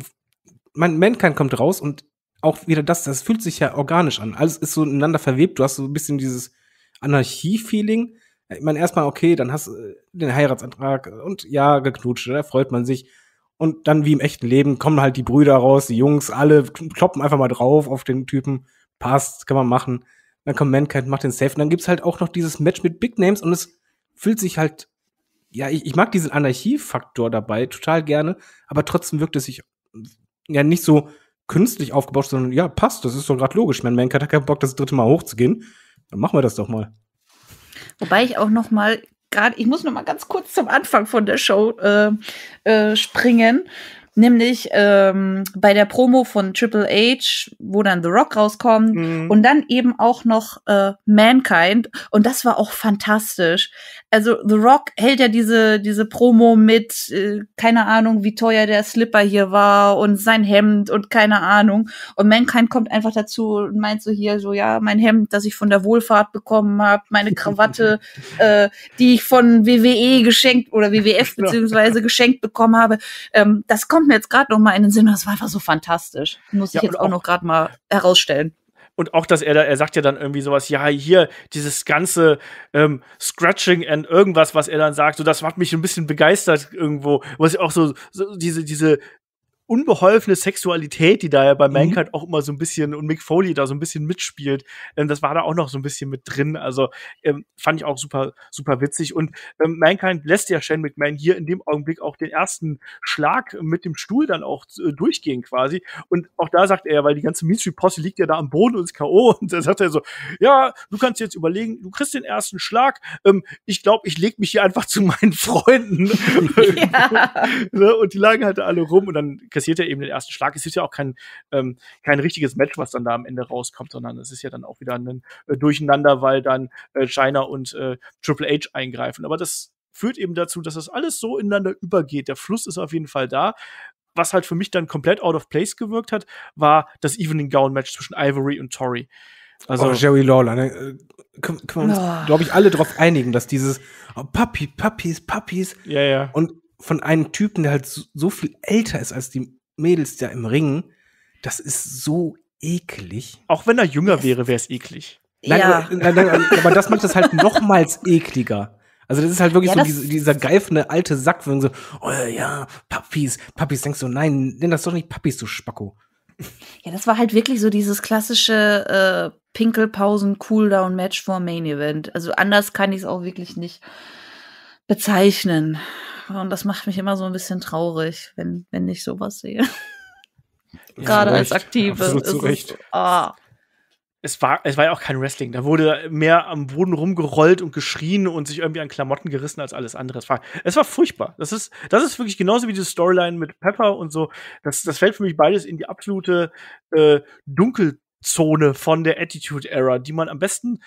mein Mankind kommt raus und auch wieder das, das fühlt sich ja organisch an. Alles ist so ineinander verwebt. Du hast so ein bisschen dieses Anarchie-Feeling. Äh, ich meine, erstmal, okay, dann hast du äh, den Heiratsantrag und ja, geknutscht, da freut man sich. Und dann, wie im echten Leben, kommen halt die Brüder raus, die Jungs, alle kloppen einfach mal drauf auf den Typen passt, kann man machen. Dann kommt Mankind, macht den Safe. Und dann gibt es halt auch noch dieses Match mit Big Names und es fühlt sich halt, ja, ich, ich mag diesen Anarchiefaktor dabei total gerne, aber trotzdem wirkt es sich ja nicht so künstlich aufgebaut, sondern ja, passt, das ist doch gerade logisch. Mein Mankind hat keinen Bock, das dritte Mal hochzugehen. Dann machen wir das doch mal. Wobei ich auch noch mal gerade, ich muss noch mal ganz kurz zum Anfang von der Show äh, äh, springen, nämlich ähm, bei der Promo von Triple H, wo dann The Rock rauskommt mhm. und dann eben auch noch äh, Mankind und das war auch fantastisch. Also The Rock hält ja diese diese Promo mit äh, keine Ahnung, wie teuer der Slipper hier war und sein Hemd und keine Ahnung und Mankind kommt einfach dazu und meint so hier so ja, mein Hemd, das ich von der Wohlfahrt bekommen habe, meine Krawatte, äh, die ich von WWE geschenkt oder WWF genau. beziehungsweise geschenkt bekommen habe. Ähm, das kommt kommt mir jetzt gerade noch mal in den Sinn, das war einfach so fantastisch. Muss ich ja, jetzt auch, auch noch gerade mal herausstellen und auch, dass er da, er sagt ja dann irgendwie sowas, ja, hier, dieses ganze ähm, Scratching and irgendwas, was er dann sagt, so das macht mich ein bisschen begeistert irgendwo, was ich auch so, so diese, diese unbeholfene Sexualität, die da ja bei mhm. Mankind auch immer so ein bisschen und Mick Foley da so ein bisschen mitspielt, ähm, das war da auch noch so ein bisschen mit drin. Also ähm, fand ich auch super, super witzig. Und ähm, Mankind lässt ja Shane McMahon hier in dem Augenblick auch den ersten Schlag mit dem Stuhl dann auch äh, durchgehen quasi. Und auch da sagt er, weil die ganze Mean Street Posse liegt ja da am Boden und ist K.O. Und da sagt er so, ja, du kannst jetzt überlegen, du kriegst den ersten Schlag. Ähm, ich glaube, ich leg mich hier einfach zu meinen Freunden. ja. Ne, und die lagen halt alle rum und dann kassiert ja eben den ersten Schlag. Es ist ja auch kein, ähm, kein richtiges Match, was dann da am Ende rauskommt, sondern es ist ja dann auch wieder ein äh, Durcheinander, weil dann äh, China und äh, Triple H eingreifen. Aber das führt eben dazu, dass das alles so ineinander übergeht. Der Fluss ist auf jeden Fall da. Was halt für mich dann komplett out of place gewirkt hat, war das Evening Gown Match zwischen Ivory und Tori. Also oh, Jerry Lawler, ne? Äh, können, können wir uns, oh. glaube ich, alle darauf einigen, dass dieses oh, Puppies, Puppies, Puppies. Ja, ja. Und von einem Typen, der halt so viel älter ist als die Mädels da im Ring, das ist so eklig. Auch wenn er jünger wäre, wäre es eklig. Nein, ja. nein, nein, nein, aber das macht das halt nochmals ekliger. Also das ist halt wirklich ja, so dieser, dieser geifende alte Sack, wenn so, oh ja, Papis, Papis, denkst du, nein, nenn das doch nicht Papis, du Spacko. Ja, das war halt wirklich so dieses klassische äh, Pinkelpausen-Cooldown-Match vor Main Event. Also anders kann ich es auch wirklich nicht bezeichnen. Oh, und das macht mich immer so ein bisschen traurig, wenn, wenn ich sowas sehe. Ja, Gerade als Aktive. Absolut zu Recht. Es, ah. es, war, es war ja auch kein Wrestling. Da wurde mehr am Boden rumgerollt und geschrien und sich irgendwie an Klamotten gerissen als alles andere. Es war, es war furchtbar. Das ist, das ist wirklich genauso wie diese Storyline mit Pepper und so. Das, das fällt für mich beides in die absolute äh, Dunkel. von der Attitude Era, die man am besten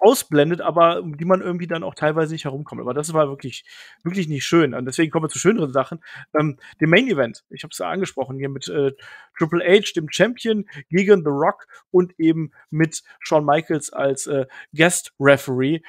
ausblendet, aber um die man irgendwie dann auch teilweise nicht herumkommt. Aber das war wirklich, wirklich nicht schön. Und deswegen kommen wir zu schöneren Sachen. Ähm, dem Main Event, ich habe es ja angesprochen, hier mit äh, Triple H, dem Champion, gegen The Rock und eben mit Shawn Michaels als äh, Guest Referee.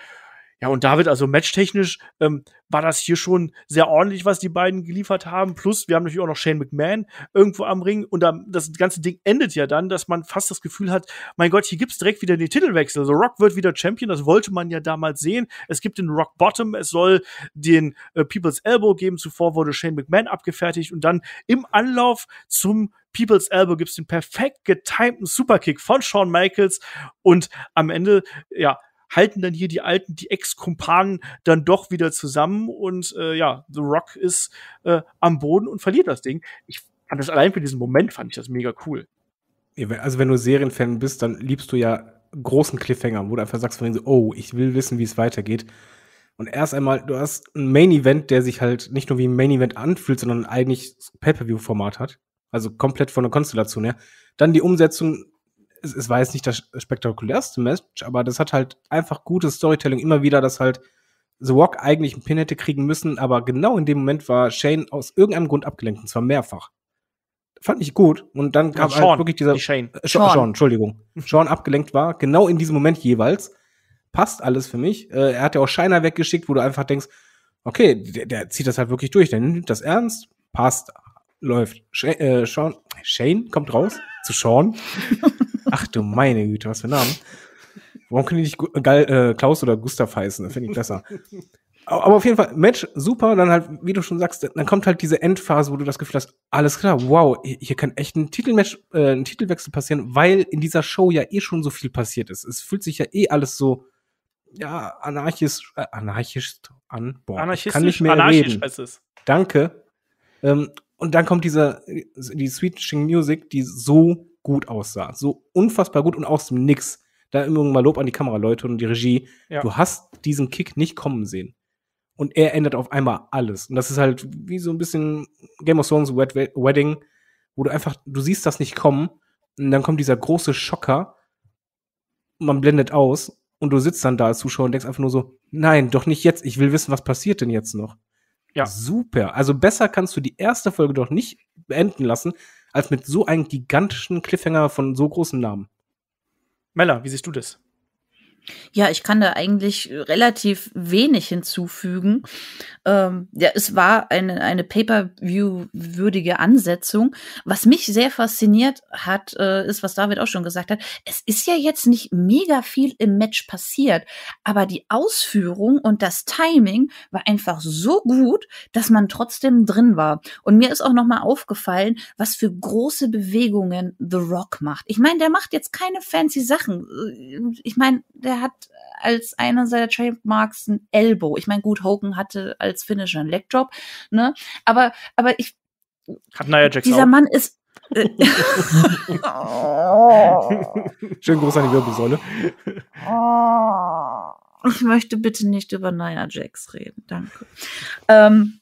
Ja, und David, also matchtechnisch ähm, war das hier schon sehr ordentlich, was die beiden geliefert haben. Plus, wir haben natürlich auch noch Shane McMahon irgendwo am Ring. Und das ganze Ding endet ja dann, dass man fast das Gefühl hat, mein Gott, hier gibt's direkt wieder den Titelwechsel. Also Rock wird wieder Champion, das wollte man ja damals sehen. Es gibt den Rock Bottom, es soll den äh, People's Elbow geben. Zuvor wurde Shane McMahon abgefertigt. Und dann im Anlauf zum People's Elbow gibt's den perfekt getimten Superkick von Shawn Michaels und am Ende, ja, halten dann hier die alten, die Ex-Kumpanen dann doch wieder zusammen und äh, ja, The Rock ist äh, am Boden und verliert das Ding. Ich fand das allein für diesen Moment, fand ich das mega cool. Also wenn du Serienfan bist, dann liebst du ja großen Cliffhanger, wo du einfach sagst von denen so, oh, ich will wissen, wie es weitergeht. Und erst einmal, du hast ein Main Event, der sich halt nicht nur wie ein Main Event anfühlt, sondern eigentlich Pay-per-view-Format hat. Also komplett von der Konstellation her. Dann die Umsetzung es, es war jetzt nicht das spektakulärste Match, aber das hat halt einfach gutes Storytelling immer wieder, dass halt The Rock eigentlich einen Pin hätte kriegen müssen, aber genau in dem Moment war Shane aus irgendeinem Grund abgelenkt, und zwar mehrfach. Fand ich gut. Und dann kam ja, halt Sean, halt wirklich dieser Shane. Äh, Sean. Sean, Entschuldigung. Sean abgelenkt war, genau in diesem Moment jeweils. Passt alles für mich. Äh, er hat ja auch Shiner weggeschickt, wo du einfach denkst, okay, der, der zieht das halt wirklich durch, der nimmt das ernst, passt, läuft. Sh äh, Sean, Shane kommt raus zu Sean. Ach du meine Güte, was für Namen. Warum können die nicht Gal, äh, Klaus oder Gustav heißen? Das finde ich besser. Aber auf jeden Fall, Match super, dann halt, wie du schon sagst, dann kommt halt diese Endphase, wo du das Gefühl hast, alles klar, wow, hier kann echt ein Titelmatch, äh, ein Titelwechsel passieren, weil in dieser Show ja eh schon so viel passiert ist. Es fühlt sich ja eh alles so, ja, anarchisch, äh, anarchisch an. Boah, Anarchistisch, kann nicht mehr anarchisch reden. heißt es. Danke. Ähm, und dann kommt diese, die Switching Music, die so gut aussah. So unfassbar gut und aus dem Nix. Da immer mal Lob an die Kameraleute und die Regie. Ja. Du hast diesen Kick nicht kommen sehen. Und er ändert auf einmal alles. Und das ist halt wie so ein bisschen Game of Thrones Wed Wedding, wo du einfach, du siehst das nicht kommen. Und dann kommt dieser große Schocker. Man blendet aus. Und du sitzt dann da als Zuschauer und denkst einfach nur so, nein, doch nicht jetzt. Ich will wissen, was passiert denn jetzt noch. Ja. Super. Also besser kannst du die erste Folge doch nicht beenden lassen, als mit so einem gigantischen Cliffhanger von so großen Namen. Mella, wie siehst du das? Ja, ich kann da eigentlich relativ wenig hinzufügen. Ähm, ja, es war eine, eine Pay-per-view-würdige Ansetzung. Was mich sehr fasziniert hat, äh, ist, was David auch schon gesagt hat, es ist ja jetzt nicht mega viel im Match passiert, aber die Ausführung und das Timing war einfach so gut, dass man trotzdem drin war. Und mir ist auch nochmal aufgefallen, was für große Bewegungen The Rock macht. Ich meine, der macht jetzt keine fancy Sachen. Äh, ich meine, der der hat als einer seiner Trademarks ein Elbow. Ich meine, gut, Hogan hatte als Finisher einen Legdrop, ne? Aber, aber ich. Hat Nia Jax Dieser auch. Mann ist. Äh, oh. Schön groß an die Wirbelsäule. Oh. ich möchte bitte nicht über Nia Jax reden, danke. Ähm,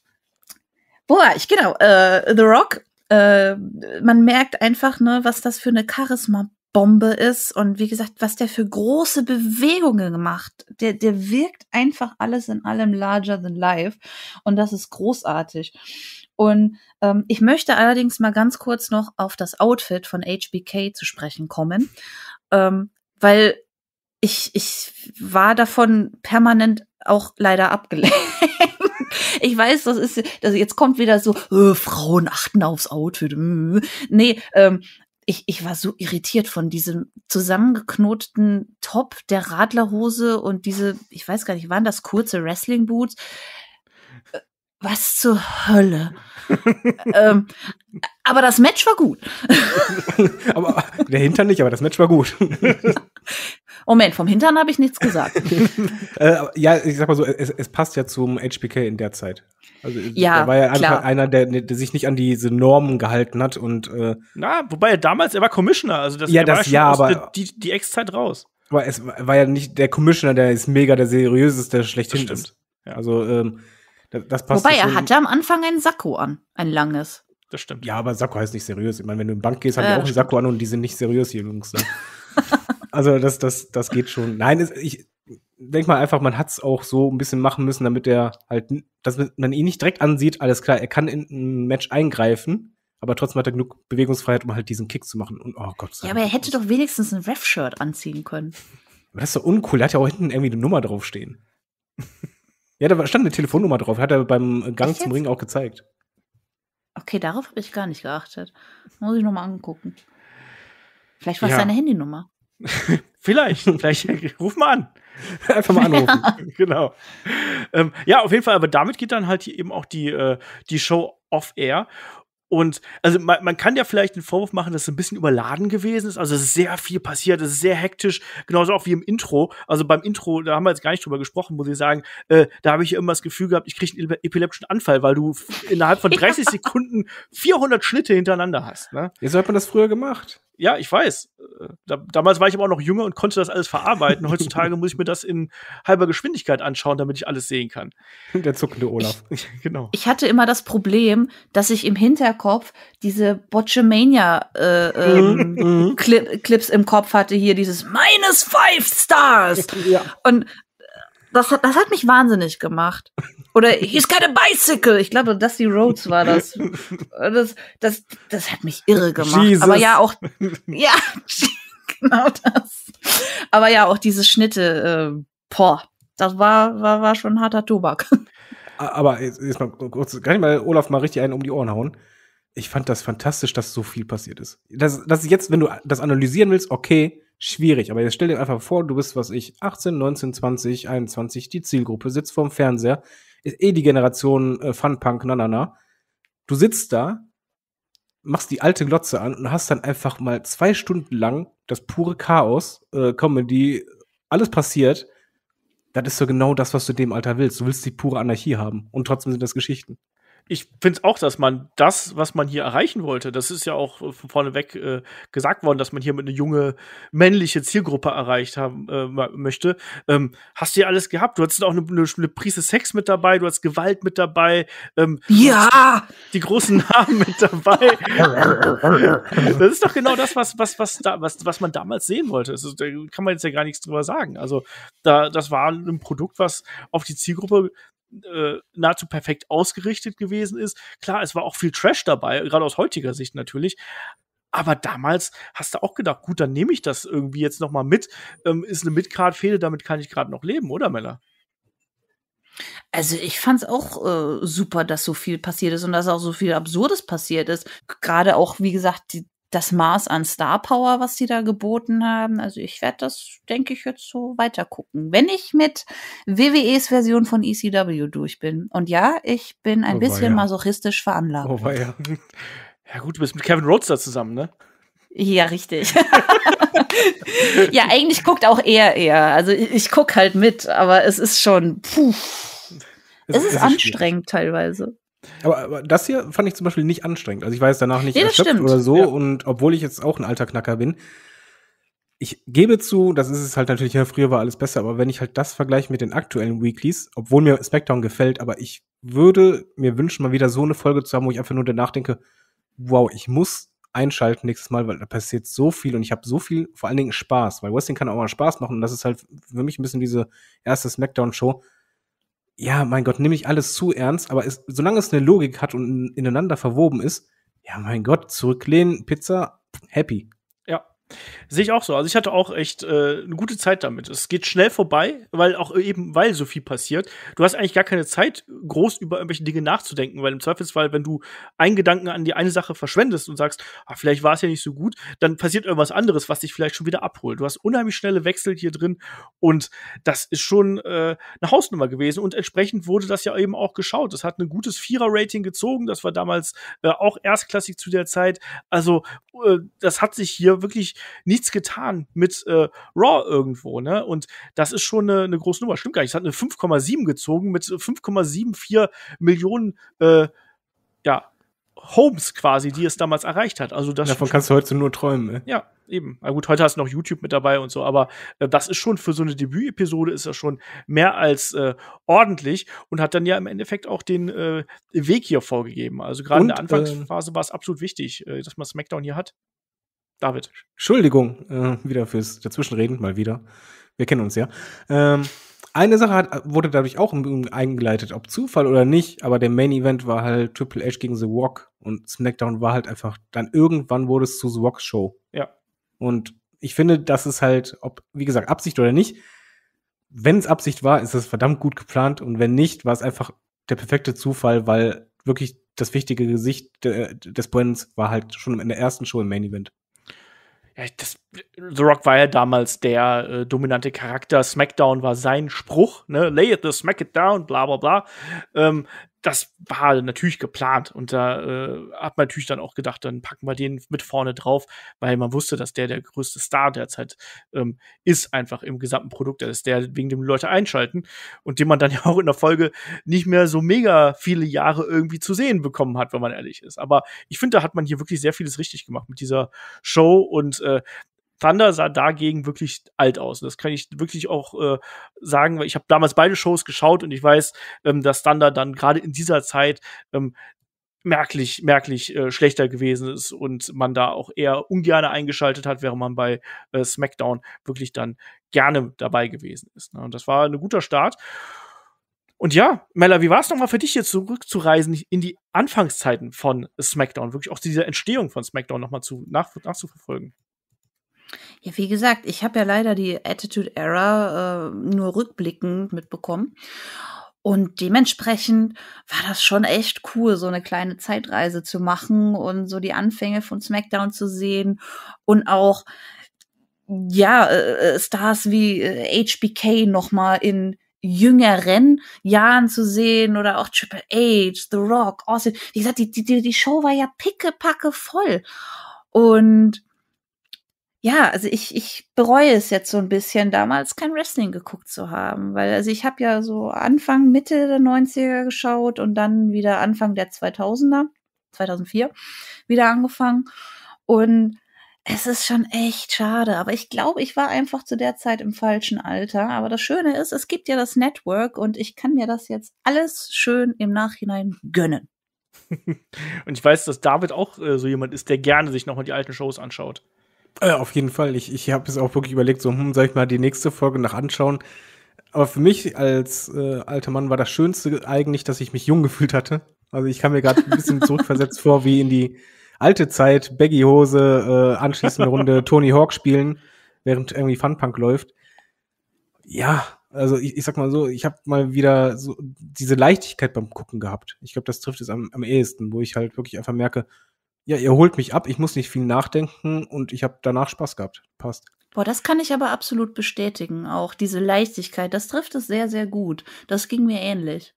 boah, ich genau. Äh, The Rock äh, man merkt einfach, ne, was das für eine Charisma Bombe ist und wie gesagt, was der für große Bewegungen gemacht. Der, der wirkt einfach alles in allem larger than life und das ist großartig. Und ähm, ich möchte allerdings mal ganz kurz noch auf das Outfit von HBK zu sprechen kommen, ähm, weil ich, ich war davon permanent auch leider abgelenkt. ich weiß, das ist, also jetzt kommt wieder so, äh, Frauen achten aufs Outfit. Äh, nee, ähm, ich, ich war so irritiert von diesem zusammengeknoteten Top der Radlerhose und diese, ich weiß gar nicht, waren das kurze Wrestling-Boots? was zur Hölle? ähm, aber das Match war gut. aber der Hintern nicht, aber das Match war gut. Moment, vom Hintern habe ich nichts gesagt. äh, ja, ich sag mal so, es, es, passt ja zum HBK in der Zeit. Also äh, ja, er war ja klar. einer, der, der, sich nicht an diese Normen gehalten hat und äh, Na, wobei er damals, er war Commissioner, also das, ja, das, ja, aber, die, die Ex-Zeit raus. Aber es war ja nicht der Commissioner, der ist mega der seriöseste der schlechthin. stimmt. Ist. Ja. Also ähm, das, das passt Wobei, er hatte am Anfang ein Sakko an, ein langes. Das stimmt. Ja, aber Sakko heißt nicht seriös. Ich meine, wenn du in die Bank gehst, haben äh, die auch einen Sakko an und die sind nicht seriös, hier Jungs. Ne? also das, das, das geht schon. Nein, es, ich denke mal einfach, man hat es auch so ein bisschen machen müssen, damit er halt, dass man ihn nicht direkt ansieht. Alles klar, er kann in ein Match eingreifen, aber trotzdem hat er genug Bewegungsfreiheit, um halt diesen Kick zu machen. Und oh Gott sei Dank. Ja, aber er hätte doch wenigstens ein Ref-Shirt anziehen können. Aber das ist doch uncool. Er hat ja auch hinten irgendwie eine Nummer draufstehen. Ja, da stand eine Telefonnummer drauf. Hat er beim Gang ich zum jetzt? Ring auch gezeigt. Okay, darauf habe ich gar nicht geachtet. Muss ich nochmal angucken. Vielleicht war es ja. seine Handynummer. vielleicht, vielleicht ruf mal an. Einfach mal anrufen. Ja. Genau. Ähm, ja, auf jeden Fall, aber damit geht dann halt eben auch die, äh, die Show off-air. Und also man, man, kann ja vielleicht den Vorwurf machen, dass es ein bisschen überladen gewesen ist. Also es ist sehr viel passiert, es ist sehr hektisch, genauso auch wie im Intro. Also beim Intro, da haben wir jetzt gar nicht drüber gesprochen, muss ich sagen, äh, da habe ich immer das Gefühl gehabt, ich kriege einen epileptischen Anfall, weil du innerhalb von 30 Sekunden 400 Schnitte hintereinander hast. Ne? Ja, so hat man das früher gemacht. Ja, ich weiß. Da, damals war ich aber auch noch jünger und konnte das alles verarbeiten. Heutzutage muss ich mir das in halber Geschwindigkeit anschauen, damit ich alles sehen kann. Der zuckende Olaf. Ich, genau. Ich hatte immer das Problem, dass ich im Hinterkopf Kopf diese Botchamania-Clips äh, ähm, mhm, mhm. im Kopf hatte, hier dieses minus five stars. Ja. Und äh, das hat, das hat mich wahnsinnig gemacht. Oder he's got a bicycle. Ich glaube, Dusty Rhodes war das. Das, das, das hat mich irre gemacht. Jesus. Aber ja, auch, ja, genau das. Aber ja, auch diese Schnitte, äh, boah, das war, war, war schon harter Tobak. Aber jetzt, jetzt mal kurz, kann ich mal Olaf mal richtig einen um die Ohren hauen? ich fand das fantastisch, dass so viel passiert ist. Das, das jetzt, wenn du das analysieren willst, okay, schwierig. Aber jetzt stell dir einfach vor, du bist, was ich, 18, 19, 20, 21, die Zielgruppe, sitzt vorm Fernseher, ist eh die Generation äh, Funpunk, na, na, na. Du sitzt da, machst die alte Glotze an und hast dann einfach mal zwei Stunden lang das pure Chaos, äh, Comedy, alles passiert. Das ist so genau das, was du dem Alter willst. Du willst die pure Anarchie haben. Und trotzdem sind das Geschichten ich finde auch, dass man das, was man hier erreichen wollte, das ist ja auch äh, von vorneweg äh, gesagt worden, dass man hier mit eine junge männliche Zielgruppe erreicht haben äh, möchte. Ähm, hast du ja alles gehabt. Du hattest auch eine, eine, Prise Sex mit dabei, du hattest Gewalt mit dabei. Ähm, ja! Die großen Namen mit dabei. das ist doch genau das, was, was, was, da, was, was man damals sehen wollte. Ist, da kann man jetzt ja gar nichts drüber sagen. Also, da, das war ein Produkt, was auf die Zielgruppe äh, nahezu perfekt ausgerichtet gewesen ist. Klar, es war auch viel Trash dabei, gerade aus heutiger Sicht natürlich. Aber damals hast du auch gedacht, gut, dann nehme ich das irgendwie jetzt noch mal mit. Ähm, ist eine Mitgrad-Fehde, damit kann ich gerade noch leben, oder Mella? Also ich fand es auch äh, super, dass so viel passiert ist und dass auch so viel Absurdes passiert ist. Gerade auch, wie gesagt, die, das Maß an Star Power, was sie da geboten haben. Also ich werde das, denke ich, jetzt so weiter gucken. Wenn ich mit WWEs Version von ECW durch bin. Und ja, ich bin ein oh, bisschen ja. masochistisch veranlagt. Oh, ja. ja gut, du bist mit Kevin Rhodes da zusammen, ne? Ja, richtig. ja, eigentlich guckt auch er eher. Also ich, gucke halt mit, aber es ist schon, puh. Es, es ist, es anstrengend schwierig. teilweise. Aber, aber, das hier fand ich zum Beispiel nicht anstrengend. Also ich weiß danach nicht nee, erschöpft stimmt. oder so. Ja. Und obwohl ich jetzt auch ein alter Knacker bin, ich gebe zu, das ist es halt natürlich, ja, früher war alles besser, aber wenn ich halt das vergleiche mit den aktuellen Weeklies, obwohl mir Smackdown gefällt, aber ich würde mir wünschen, mal wieder so eine Folge zu haben, wo ich einfach nur danach denke, wow, ich muss einschalten nächstes Mal, weil da passiert so viel und ich habe so viel, vor allen Dingen Spaß, weil Wrestling kann auch mal Spaß machen und das ist halt für mich ein bisschen diese erste Smackdown-Show, ja, mein Gott, nehme ich alles zu ernst, aber es, solange es eine Logik hat und ineinander verwoben ist, ja, mein Gott, zurücklehnen, Pizza, happy. Sehe ich auch so. Also ich hatte auch echt äh, eine gute Zeit damit. Es geht schnell vorbei, weil auch eben, weil so viel passiert. Du hast eigentlich gar keine Zeit, groß über irgendwelche Dinge nachzudenken, weil im Zweifelsfall, wenn du einen Gedanken an die eine Sache verschwendest und sagst, ah, vielleicht war es ja nicht so gut, dann passiert irgendwas anderes, was dich vielleicht schon wieder abholt. Du hast unheimlich schnelle Wechsel hier drin und das ist schon äh, eine Hausnummer gewesen und entsprechend wurde das ja eben auch geschaut. Es hat ein gutes Vierer-Rating gezogen, das war damals äh, auch erstklassig zu der Zeit. Also äh, das hat sich hier wirklich nichts getan mit äh, Raw irgendwo, ne? Und das ist schon eine, eine große Nummer. Stimmt gar nicht. Es hat eine 5,7 gezogen mit 5,74 Millionen, äh, ja, Homes quasi, die es damals erreicht hat. Also das Davon kannst du heute nur träumen. Ey. Ne? Ja, eben. Na gut, heute hast du noch YouTube mit dabei und so, aber äh, das ist schon für so eine Debütepisode ist das schon mehr als äh, ordentlich und hat dann ja im Endeffekt auch den äh, Weg hier vorgegeben. Also gerade in der Anfangsphase ähm, war es absolut wichtig, äh, dass man SmackDown hier hat. David, Entschuldigung, äh, wieder fürs Dazwischenreden, mal wieder. Wir kennen uns ja. Ähm, eine Sache hat, wurde dadurch auch eingeleitet, ob Zufall oder nicht, aber der Main Event war halt Triple H gegen The Walk und SmackDown war halt einfach, dann irgendwann wurde es zu The Walk Show. Ja. Und ich finde, das ist halt, ob, wie gesagt, Absicht oder nicht, wenn es Absicht war, ist es verdammt gut geplant und wenn nicht, war es einfach der perfekte Zufall, weil wirklich das wichtige Gesicht de, äh, des Brands war halt schon in der ersten Show im Main Event ja, das, The Rock war ja damals der äh, dominante Charakter. SmackDown war sein Spruch, ne? Lay it, the smack it down, bla bla bla. Ähm, das war natürlich geplant und da äh, hat man natürlich dann auch gedacht, dann packen wir den mit vorne drauf, weil man wusste, dass der der größte Star derzeit ähm, ist, einfach im gesamten Produkt. Das ist der, wegen dem Leute einschalten und den man dann ja auch in der Folge nicht mehr so mega viele Jahre irgendwie zu sehen bekommen hat, wenn man ehrlich ist. Aber ich finde, da hat man hier wirklich sehr vieles richtig gemacht mit dieser Show und äh, Thunder sah dagegen wirklich alt aus. Und das kann ich wirklich auch äh, sagen, weil ich habe damals beide Shows geschaut und ich weiß, ähm, dass Thunder dann gerade in dieser Zeit ähm, merklich, merklich äh, schlechter gewesen ist und man da auch eher ungern eingeschaltet hat, während man bei äh, SmackDown wirklich dann gerne dabei gewesen ist. Ne? Und das war ein guter Start. Und ja, Mella, wie war es nochmal für dich jetzt zurückzureisen in die Anfangszeiten von SmackDown, wirklich auch diese Entstehung von SmackDown nochmal zu, nach, nachzuverfolgen? Ja, wie gesagt, ich habe ja leider die Attitude Era äh, nur rückblickend mitbekommen. Und dementsprechend war das schon echt cool, so eine kleine Zeitreise zu machen und so die Anfänge von SmackDown zu sehen und auch ja äh, äh Stars wie äh, HBK nochmal in jüngeren Jahren zu sehen oder auch Triple H, The Rock, Austin. Wie gesagt, die, die, die Show war ja pickepacke voll. Und ja, also ich, ich bereue es jetzt so ein bisschen, damals kein Wrestling geguckt zu haben, weil also ich habe ja so Anfang, Mitte der 90er geschaut und dann wieder Anfang der 2000er, 2004 wieder angefangen und es ist schon echt schade, aber ich glaube, ich war einfach zu der Zeit im falschen Alter. Aber das Schöne ist, es gibt ja das Network und ich kann mir das jetzt alles schön im Nachhinein gönnen. und ich weiß, dass David auch äh, so jemand ist, der gerne sich nochmal die alten Shows anschaut. Äh, auf jeden Fall. Ich, ich habe es auch wirklich überlegt, so, hm, soll ich mal die nächste Folge noch anschauen? Aber für mich als äh, alter Mann war das Schönste eigentlich, dass ich mich jung gefühlt hatte. Also ich kam mir gerade ein bisschen zurückversetzt vor, wie in die alte Zeit, Baggy-Hose, äh, anschließende Runde Tony Hawk spielen, während irgendwie Funpunk läuft. Ja, also ich, ich sag mal so, ich habe mal wieder so diese Leichtigkeit beim Gucken gehabt. Ich glaube, das trifft es am, am ehesten, wo ich halt wirklich einfach merke, ja, ihr holt mich ab, ich muss nicht viel nachdenken und ich habe danach Spaß gehabt. Passt. Boah, das kann ich aber absolut bestätigen. Auch diese Leichtigkeit, das trifft es sehr, sehr gut. Das ging mir ähnlich.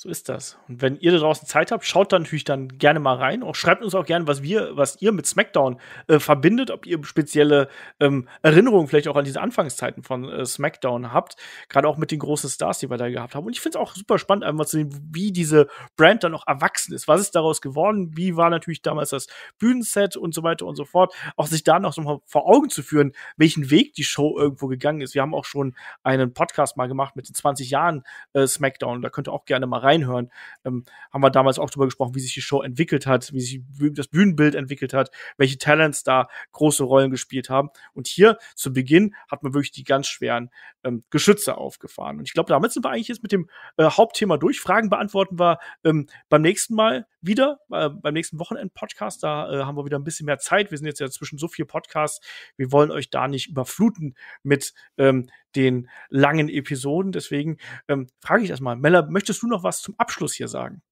So ist das. Und wenn ihr da draußen Zeit habt, schaut dann natürlich dann gerne mal rein. Auch schreibt uns auch gerne, was wir, was ihr mit SmackDown äh, verbindet, ob ihr spezielle ähm, Erinnerungen vielleicht auch an diese Anfangszeiten von äh, SmackDown habt. Gerade auch mit den großen Stars, die wir da gehabt haben. Und ich finde es auch super spannend, einmal zu sehen, wie diese Brand dann auch erwachsen ist. Was ist daraus geworden? Wie war natürlich damals das Bühnenset und so weiter und so fort. Auch sich da noch mal vor Augen zu führen, welchen Weg die Show irgendwo gegangen ist. Wir haben auch schon einen Podcast mal gemacht mit den 20 Jahren äh, SmackDown. Da könnt ihr auch gerne mal rein reinhören, ähm, haben wir damals auch darüber gesprochen, wie sich die Show entwickelt hat, wie sich das Bühnenbild entwickelt hat, welche Talents da große Rollen gespielt haben. Und hier zu Beginn hat man wirklich die ganz schweren ähm, Geschütze aufgefahren. Und ich glaube, damit sind wir eigentlich jetzt mit dem äh, Hauptthema durch. Fragen beantworten wir ähm, beim nächsten Mal wieder, äh, beim nächsten Wochenend-Podcast. Da äh, haben wir wieder ein bisschen mehr Zeit. Wir sind jetzt ja zwischen so viel Podcasts. Wir wollen euch da nicht überfluten mit ähm, den langen Episoden. Deswegen ähm, frage ich erstmal, Mella, möchtest du noch was zum Abschluss hier sagen?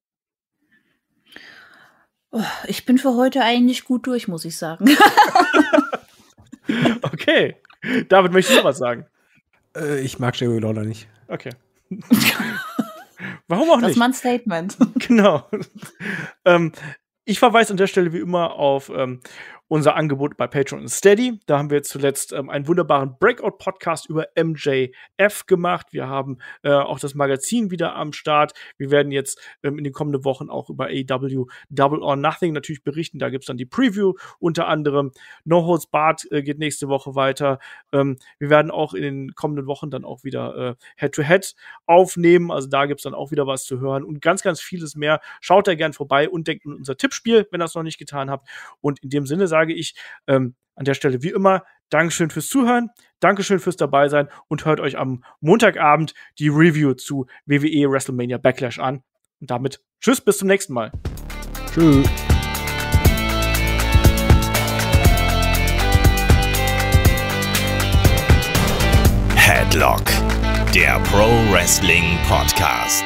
Oh, ich bin für heute eigentlich gut durch, muss ich sagen. okay. David, möchtest du noch was sagen? Äh, ich mag Jerry Lawler nicht. Okay. Warum auch nicht? Das ist mein Statement. Genau. ähm, ich verweise an der Stelle wie immer auf ähm, unser Angebot bei Patreon und Steady. Da haben wir zuletzt ähm, einen wunderbaren Breakout-Podcast über MJF gemacht. Wir haben äh, auch das Magazin wieder am Start. Wir werden jetzt ähm, in den kommenden Wochen auch über AW e Double or Nothing natürlich berichten. Da gibt es dann die Preview unter anderem. No Holds Bart äh, geht nächste Woche weiter. Ähm, wir werden auch in den kommenden Wochen dann auch wieder äh, Head-to-Head äh, -head aufnehmen. Also da gibt es dann auch wieder was zu hören und ganz, ganz vieles mehr. Schaut da gern vorbei und denkt an unser Tippspiel, wenn ihr es noch nicht getan habt. Und in dem Sinne sage ich ähm, an der Stelle wie immer Dankeschön fürs Zuhören, Dankeschön fürs dabei sein und hört euch am Montagabend die Review zu WWE WrestleMania Backlash an. Und damit tschüss, bis zum nächsten Mal. Tschüss. Headlock, der Pro Wrestling Podcast.